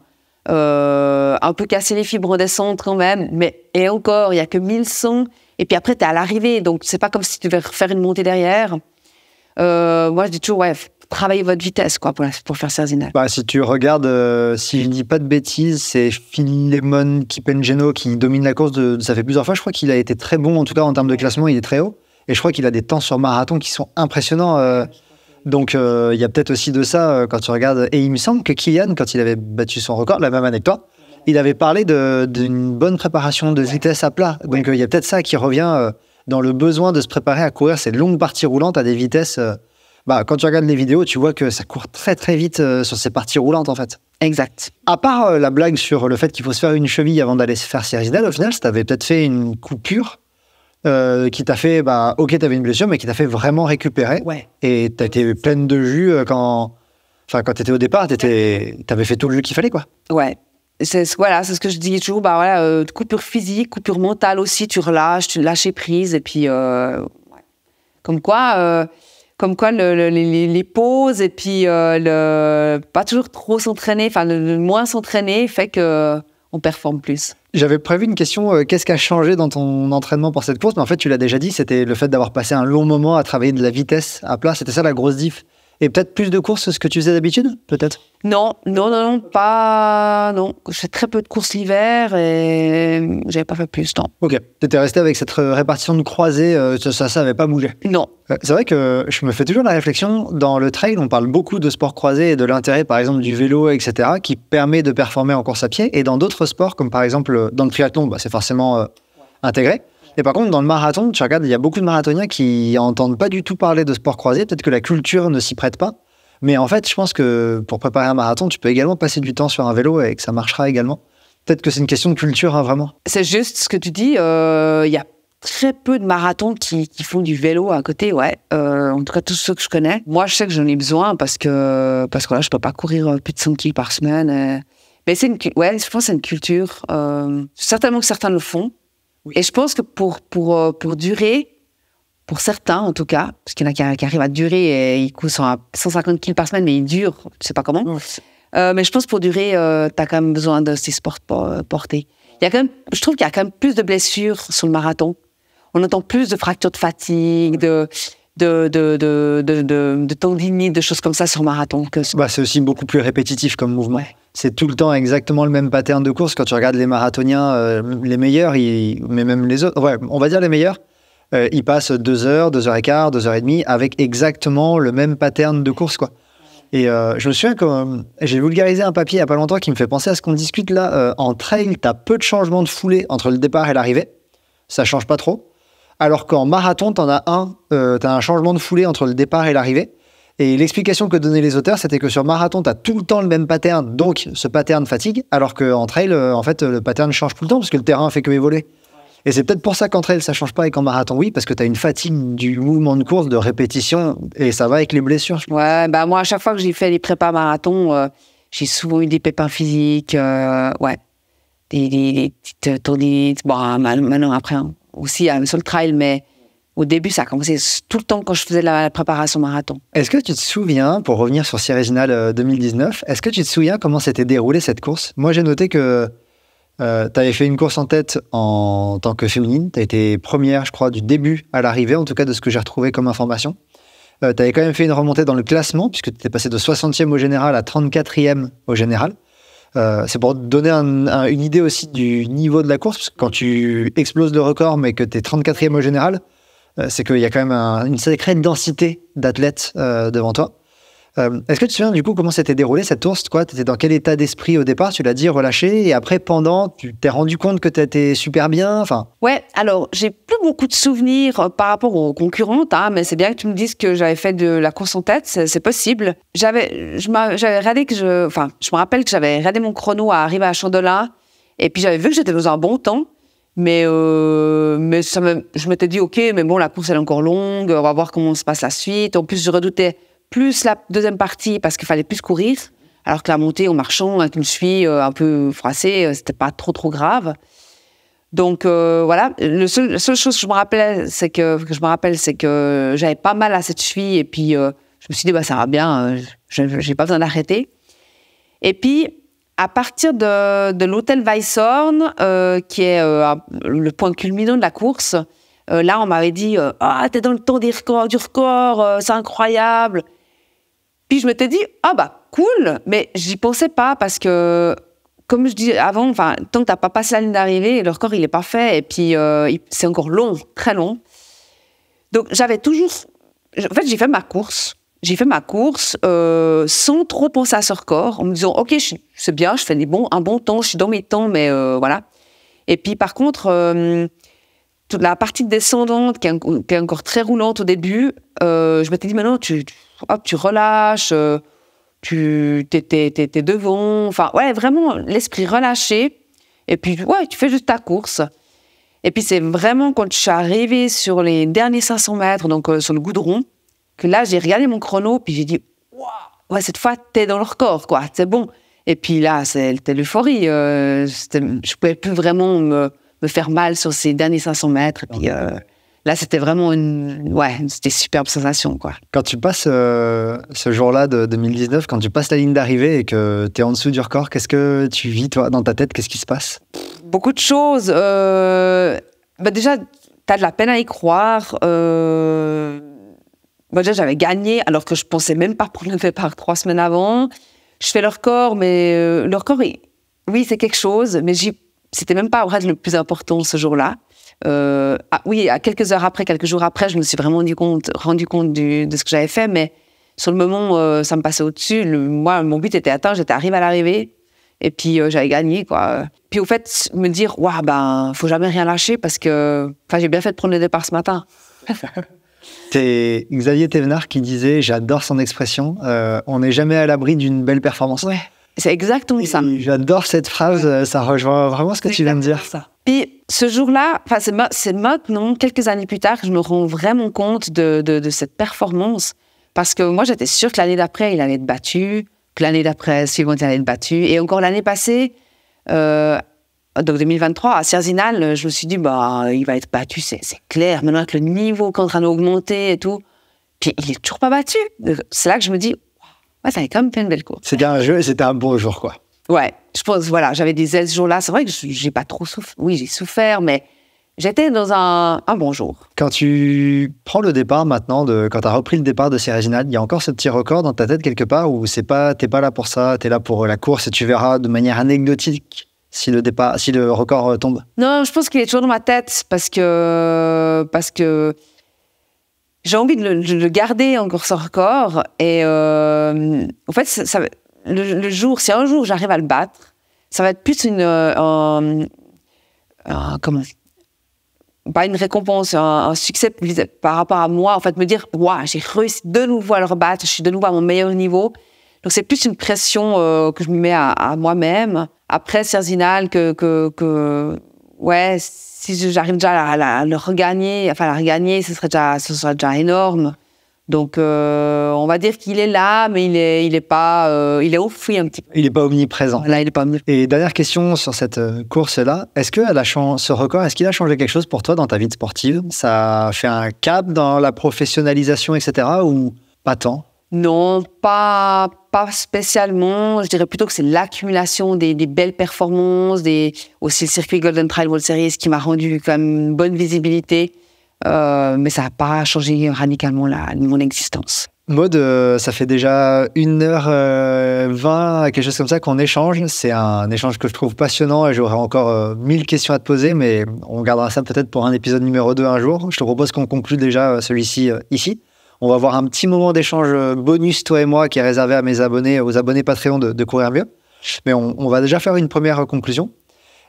euh, un peu casser les fibres centres quand même, mais et encore, il n'y a que 1100. Et puis après, tu es à l'arrivée, donc c'est pas comme si tu devais faire une montée derrière. Euh, moi, je dis toujours, ouais, travaillez votre vitesse quoi, pour, pour faire bah, si tu regardes, si je dis pas de bêtises, c'est Philemon Kipengeno qui domine la course. De, ça fait plusieurs fois. Je crois qu'il a été très bon, en tout cas en termes de classement, il est très haut. Et je crois qu'il a des temps sur marathon qui sont impressionnants. Donc, euh, il y a peut-être aussi de ça euh, quand tu regardes. Et il me semble que Kylian, quand il avait battu son record, la même année que il avait parlé d'une bonne préparation de vitesse à plat. Donc, euh, il y a peut-être ça qui revient dans le besoin de se préparer à courir ces longues parties roulantes à des vitesses. Bah, quand tu regardes les vidéos, tu vois que ça court très très vite sur ces parties roulantes en fait. Exact. À part la blague sur le fait qu'il faut se faire une cheville avant d'aller se faire ses résidels, au final, ça t'avait peut-être fait une coupure euh, qui t'a fait, bah, ok, t'avais une blessure, mais qui t'a fait vraiment récupérer. Et t'as été pleine de jus euh, quand, enfin, quand t'étais au départ, t'étais, t'avais fait tout le jus qu'il fallait, quoi. Ouais. C'est, voilà, c'est ce que je dis toujours. Bah voilà, euh, coupure physique, coupure mentale aussi. Tu relâches, tu lâches prise, et puis comme quoi comme quoi les, pauses et puis le, pas toujours trop s'entraîner, enfin le, moins s'entraîner fait que on performe plus. J'avais prévu une question, euh, qu'est-ce qui a changé dans ton entraînement pour cette course Mais en fait, tu l'as déjà dit, c'était le fait d'avoir passé un long moment à travailler de la vitesse à plat. C'était ça la grosse diff et peut-être plus de courses que ce que tu faisais d'habitude, peut-être non, non, non, non, pas. Non. Je fais très peu de courses l'hiver et j'avais pas fait plus, de temps. Ok. Tu étais resté avec cette répartition de croisées, euh, ça, ça n'avait pas moulé. Non. Euh, c'est vrai que je me fais toujours la réflexion. Dans le trail, on parle beaucoup de sports croisés et de l'intérêt, par exemple, du vélo, etc., qui permet de performer en course à pied. Et dans d'autres sports, comme par exemple euh, dans le triathlon, bah, c'est forcément intégré. Et par contre, dans le marathon, tu regardes, il y a beaucoup de marathoniens qui n'entendent pas du tout parler de sport croisé. Peut-être que la culture ne s'y prête pas. Mais en fait, je pense que pour préparer un marathon, tu peux également passer du temps sur un vélo et que ça marchera également. Peut-être que c'est une question de culture, hein, vraiment. C'est juste ce que tu dis. Euh, il y a très peu de marathons qui, font du vélo à côté, ouais. Euh, en tout cas, tous ceux que je connais. Moi, je sais que j'en ai besoin parce que, parce que là, je peux pas courir euh, plus de 100 kg par semaine. Mais c'est ouais, je pense que c'est une culture. certainement que certains le font. Et je pense que pour, pour, euh, pour durer, pour certains en tout cas, parce qu'il y en a qui, arrivent à durer, et ils coûtent 150 kg par semaine, mais ils durent, je sais pas comment. Euh, mais je pense pour durer, euh, tu as quand même besoin de ces sports portés. Il y a quand même, je trouve qu'il y a quand même plus de blessures sur le marathon. On entend plus de fractures de fatigue, de de, de, de, de, de tendinite, de choses comme ça sur le marathon. Que... Bah, c'est aussi beaucoup plus répétitif comme mouvement c'est tout le temps exactement le même pattern de course. Quand tu regardes les marathoniens, euh, les meilleurs, mais même les autres, on va dire les meilleurs, euh, ils passent deux heures, 2 heures et quart, 2 heures et demie avec exactement le même pattern de course. quoi. Et euh, je me souviens que j'ai vulgarisé un papier il n'y a pas longtemps qui me fait penser à ce qu'on discute là. en trail, tu as peu de changements de foulée entre le départ et l'arrivée. Ça change pas trop. Alors qu'en marathon, tu en as un, tu as un changement de foulée entre le départ et l'arrivée. Et l'explication que donnaient les auteurs, c'était que sur marathon, tu as tout le temps le même pattern, donc ce pattern fatigue, alors qu'en trail, euh, en fait, le pattern change tout le temps parce que le terrain fait que évoluer. Et c'est peut-être pour ça qu'en trail, ça change pas et qu'en marathon, oui, parce que tu as une fatigue du mouvement de course, de répétition, et ça va avec les blessures. Ouais, bah moi, à chaque fois que j'ai fait les prépas marathon, euh, j'ai souvent eu des pépins physiques, euh, ouais, des, petites tendinites. Bon, maintenant, après, hein, aussi hein, sur le trail, mais au début, ça commençait tout le temps quand je faisais la préparation marathon. Est-ce que tu te souviens, pour revenir sur Cérésinal 2019, euh, est-ce que tu te souviens comment s'était déroulée cette course Moi, j'ai noté que euh, tu avais fait une course en tête en tant que féminine. Tu as été première, je crois, du début à l'arrivée, en tout cas de ce que j'ai retrouvé comme information. Euh, tu avais quand même fait une remontée dans le classement, puisque tu étais passé de 60e au général à 34e au général. c'est pour donner une idée aussi du niveau de la course, parce que quand tu exploses le record mais que tu es 34e au général, euh, c'est qu'il y a quand même une sacrée densité d'athlètes euh, devant toi. Euh, est-ce que tu te souviens du coup comment s'était déroulé cette course Tu étais dans quel état d'esprit au départ Tu l'as dit relâché et après pendant, tu t'es rendu compte que tu étais super bien enfin... Ouais, alors j'ai plus beaucoup de souvenirs par rapport aux concurrentes, hein, mais c'est bien que tu me dises que j'avais fait de la course en tête, c'est possible. J'avais que je. Enfin, je me rappelle que j'avais radé mon chrono à arriver à Chandola, et puis j'avais vu que j'étais dans un bon temps. Mais, euh, mais ça je m'étais dit, OK, mais bon, la course, elle est encore longue, on va voir comment se passe la suite. En plus, je redoutais plus la deuxième partie parce qu'il fallait plus courir, alors que la montée en marchant, avec une cheville un peu froissée, euh, c'était pas trop, trop grave. Donc euh, voilà, le seul, la seule chose que je me rappelle, c'est que, que je me rappelle, c'est que j'avais pas mal à cette cheville et puis euh, je me suis dit bah ça va bien, je j'ai pas besoin d'arrêter. Et puis à partir de, l'hôtel Weisshorn, euh, qui est euh, le point culminant de la course, euh, là, on m'avait dit Ah, t'es dans le temps du record, du record c'est incroyable. Puis je m'étais dit Ah, bah, cool, mais j'y pensais pas parce que, comme je dis avant, enfin, tant que t'as pas passé la ligne d'arrivée, le record, il est pas fait et puis c'est encore long, très long. Donc j'avais toujours. En fait, j'ai fait ma course j'ai fait ma course euh, sans trop penser à ce record, en me disant ok c'est bien, je fais des bons, un bon temps, je suis dans mes temps, mais euh, voilà. Et puis par contre, euh, toute la partie descendante qui est, encore très roulante au début, je m'étais dit maintenant tu, hop, tu relâches, tu es devant, enfin ouais vraiment l'esprit relâché. Et puis ouais tu fais juste ta course. Et puis c'est vraiment quand je suis arrivée sur les derniers 500 mètres, donc sur le goudron là, j'ai regardé mon chrono, puis j'ai dit, waouh, ouais, cette fois, t'es dans le record, quoi, c'est bon. Et puis là, c'était l'euphorie. Euh, je pouvais plus vraiment me, faire mal sur ces derniers 500 mètres. puis euh, là, c'était vraiment une, ouais, c'était superbe sensation, quoi. Quand tu passes euh, ce jour-là de 2019, quand tu passes la ligne d'arrivée et que tu es en dessous du record, qu'est-ce que tu vis, toi, dans ta tête Qu'est-ce qui se passe Beaucoup de choses. Euh, bah déjà, tu as de la peine à y croire. Euh bah, déjà, j'avais gagné alors que je pensais même pas prendre le départ trois semaines avant. Je fais leur corps, mais euh, leur corps, oui, c'est quelque chose, mais c'était même pas au reste le plus important ce jour-là. Euh, ah, oui, à quelques heures après, quelques jours après, je me suis vraiment rendu compte, rendu compte du, de ce que j'avais fait, mais sur le moment, euh, ça me passait au-dessus. Moi, mon but était atteint, j'étais arrivé à l'arrivée, et puis euh, j'avais gagné, quoi. Puis au fait, me dire, waouh, ben, faut jamais rien lâcher parce que, enfin, j'ai bien fait de prendre le départ ce matin. C'est Xavier Thévenard qui disait, j'adore son expression, euh, on n'est jamais à l'abri d'une belle performance. c'est exactement ça. J'adore cette phrase, ça rejoint vraiment ce que tu viens de dire. Ça. Puis ce jour-là, c'est maintenant, quelques années plus tard, je me rends vraiment compte de, cette performance. Parce que moi, j'étais sûre que l'année d'après, il allait être battu, que l'année d'après, suivante, il allait être battu. Et encore l'année passée, euh, donc 2023, à Cerzinal, je me suis dit, bah, il va être battu, c'est clair. Maintenant, que le niveau est en train d'augmenter et tout, puis il est toujours pas battu. Euh, c'est là que je me dis, ouais, ça été quand même fait une belle course. C'était un jeu et c'était un bon jour, quoi. Ouais, je pense, voilà, j'avais des ailes ce jour-là. C'est vrai que j'ai pas trop souffert. Oui, j'ai souffert, mais j'étais dans un, bon jour. Quand tu prends le départ maintenant, de, quand tu as repris le départ de Cerzinal, il y a encore ce petit record dans ta tête quelque part où c'est pas, t'es pas là pour ça, tu es là pour la course et tu verras de manière anecdotique si le départ, si le record euh, tombe Non, je pense qu'il est toujours dans ma tête parce que parce que j'ai envie de le, garder encore ce record et euh, en fait le, jour, si un jour j'arrive à le battre, ça va être plus une euh, pas une récompense, un, succès par rapport à moi. En fait, me dire, waouh, j'ai réussi de nouveau à le rebattre, je suis de nouveau à mon meilleur niveau. Donc c'est plus une pression euh, que je me mets à, moi-même. Après Cerzinal, que, que, que ouais, si j'arrive déjà à, le regagner, enfin à la regagner, ce serait déjà, ce serait déjà énorme. Donc euh, on va dire qu'il est là, mais il est, il est pas, euh, il est au fouille un petit peu. Il n'est pas omniprésent. Là, il est pas omniprésent. Et dernière question sur cette course-là, est-ce que la ce record, est-ce qu'il a changé quelque chose pour toi dans ta vie sportive Ça a fait un cap dans la professionnalisation, etc. Ou pas tant non, pas, pas spécialement. Je dirais plutôt que c'est l'accumulation des, belles performances, des, aussi le circuit Golden Trail World Series qui m'a rendu quand même une bonne visibilité. Euh, mais ça n'a pas changé radicalement la, mon existence. Mode, euh, ça fait déjà 1 heure 20 euh, quelque chose comme ça, qu'on échange. C'est un échange que je trouve passionnant et j'aurais encore 1000 questions à te poser, mais on gardera ça peut-être pour un épisode numéro 2 un jour. Je te propose qu'on conclue déjà celui-ci ici. On va avoir un petit moment d'échange euh, bonus, toi et moi, qui est réservé à mes abonnés, aux abonnés Patreon de, Courir Mieux. Mais on, va déjà faire une première conclusion.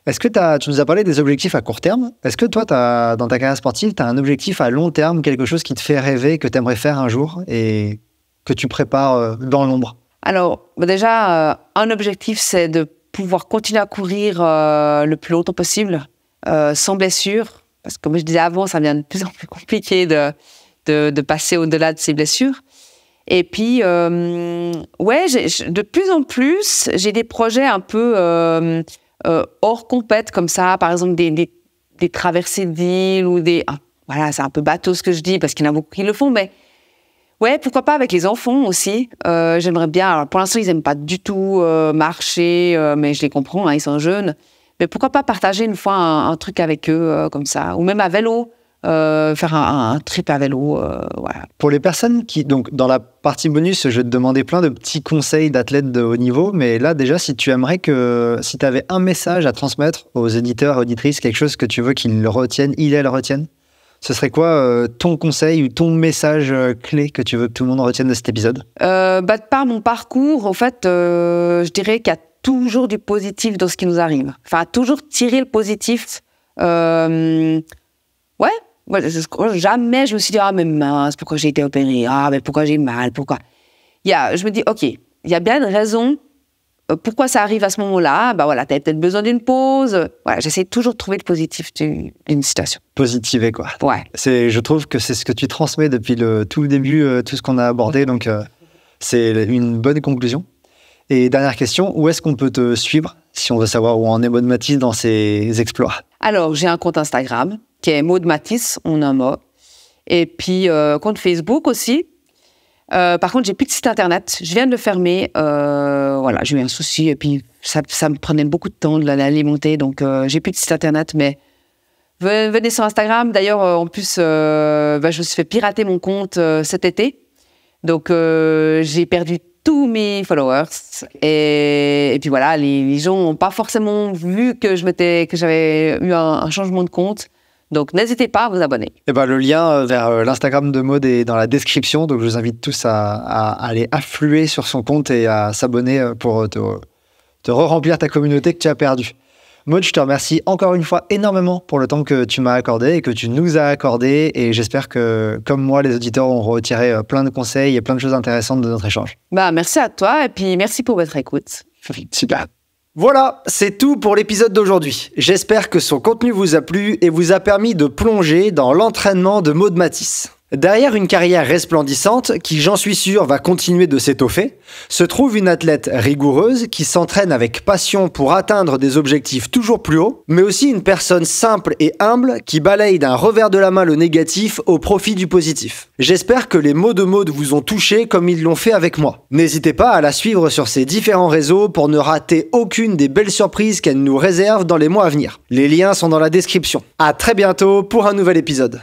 Est-ce que tu nous as parlé des objectifs à court terme Est-ce que toi, dans ta carrière sportive, tu as un objectif à long terme, quelque chose qui te fait rêver, que tu aimerais faire un jour et que tu prépares euh, dans l'ombre Alors, bah déjà, euh, un objectif, c'est de pouvoir continuer à courir le plus longtemps possible, sans blessure. Parce que, comme je disais avant, ça devient de plus en plus compliqué de, de, passer au-delà de ces blessures. Et puis, euh, ouais, de plus en plus, j'ai des projets un peu euh, euh, hors compète comme ça, par exemple des, des, traversées d'îles ou des... Ah, voilà, c'est un peu bateau ce que je dis parce qu'il y en a beaucoup qui le font, mais ouais, pourquoi pas avec les enfants aussi. J'aimerais bien... pour l'instant, ils n'aiment pas du tout marcher, mais je les comprends, hein, ils sont jeunes. Mais pourquoi pas partager une fois un truc avec eux comme ça, ou même à vélo. Euh, faire un, trip à vélo. Euh, Pour les personnes qui, donc dans la partie bonus, je vais te demander plein de petits conseils d'athlètes de haut niveau, mais là déjà, si tu aimerais que, si tu avais un message à transmettre aux éditeurs, auditrices, quelque chose que tu veux qu'ils retiennent, ils le retiennent, ce serait quoi euh, ton conseil ou ton message clé que tu veux que tout le monde retienne de cet épisode bah, De par mon parcours, en fait, je dirais qu'il y a toujours du positif dans ce qui nous arrive. Enfin, toujours tirer le positif. ouais, jamais je me suis dit, ah, mais mince, pourquoi j'ai été opéré, Ah, mais pourquoi j'ai mal Pourquoi Je me dis, OK, il y a bien une raison. Euh, pourquoi ça arrive à ce moment-là Bah voilà, t'avais peut-être besoin d'une pause. Voilà, j'essaie toujours de trouver le positif d'une situation. Positiver, quoi. Ouais. C'est, je trouve que c'est ce que tu transmets depuis le, tout le début, euh, tout ce qu'on a abordé. Donc, euh, c'est une bonne conclusion. Et dernière question, où est-ce qu'on peut te suivre si on veut savoir où en est Bonne dans ses exploits Alors, j'ai un compte Instagram, qui est Maud Matisse, on un mot. Et puis, euh, compte Facebook aussi. Euh, par contre, j'ai plus de site internet. Je viens de le fermer. Euh, voilà, j'ai eu un souci et puis ça, ça me prenait beaucoup de temps de l'alimenter. Donc, j'ai plus de site internet, mais venez sur Instagram. D'ailleurs, en plus, ben, je me suis fait pirater mon compte cet été. Donc, j'ai perdu tous mes followers. Et, puis voilà, les, gens n'ont pas forcément vu que que j'avais eu un, changement de compte. Donc n'hésitez pas à vous abonner. Et eh ben, le lien euh, vers euh, l'Instagram de Maud est dans la description, donc je vous invite tous à, aller affluer sur son compte et à s'abonner euh, pour te, remplir ta communauté que tu as perdue. Maud, je te remercie encore une fois énormément pour le temps que tu m'as accordé et que tu nous as accordé. Et j'espère que, comme moi, les auditeurs ont retiré plein de conseils et plein de choses intéressantes de notre échange. Bah, merci à toi et puis merci pour votre écoute. Super. Voilà, c'est tout pour l'épisode d'aujourd'hui. J'espère que son contenu vous a plu et vous a permis de plonger dans l'entraînement de Maud Matisse. Derrière une carrière resplendissante qui, j'en suis sûr, va continuer de s'étoffer, se trouve une athlète rigoureuse qui s'entraîne avec passion pour atteindre des objectifs toujours plus hauts, mais aussi une personne simple et humble qui balaye d'un revers de la main le négatif au profit du positif. J'espère que les mots de mode vous ont touché comme ils l'ont fait avec moi. N'hésitez pas à la suivre sur ses différents réseaux pour ne rater aucune des belles surprises qu'elle nous réserve dans les mois à venir. Les liens sont dans la description. À très bientôt pour un nouvel épisode.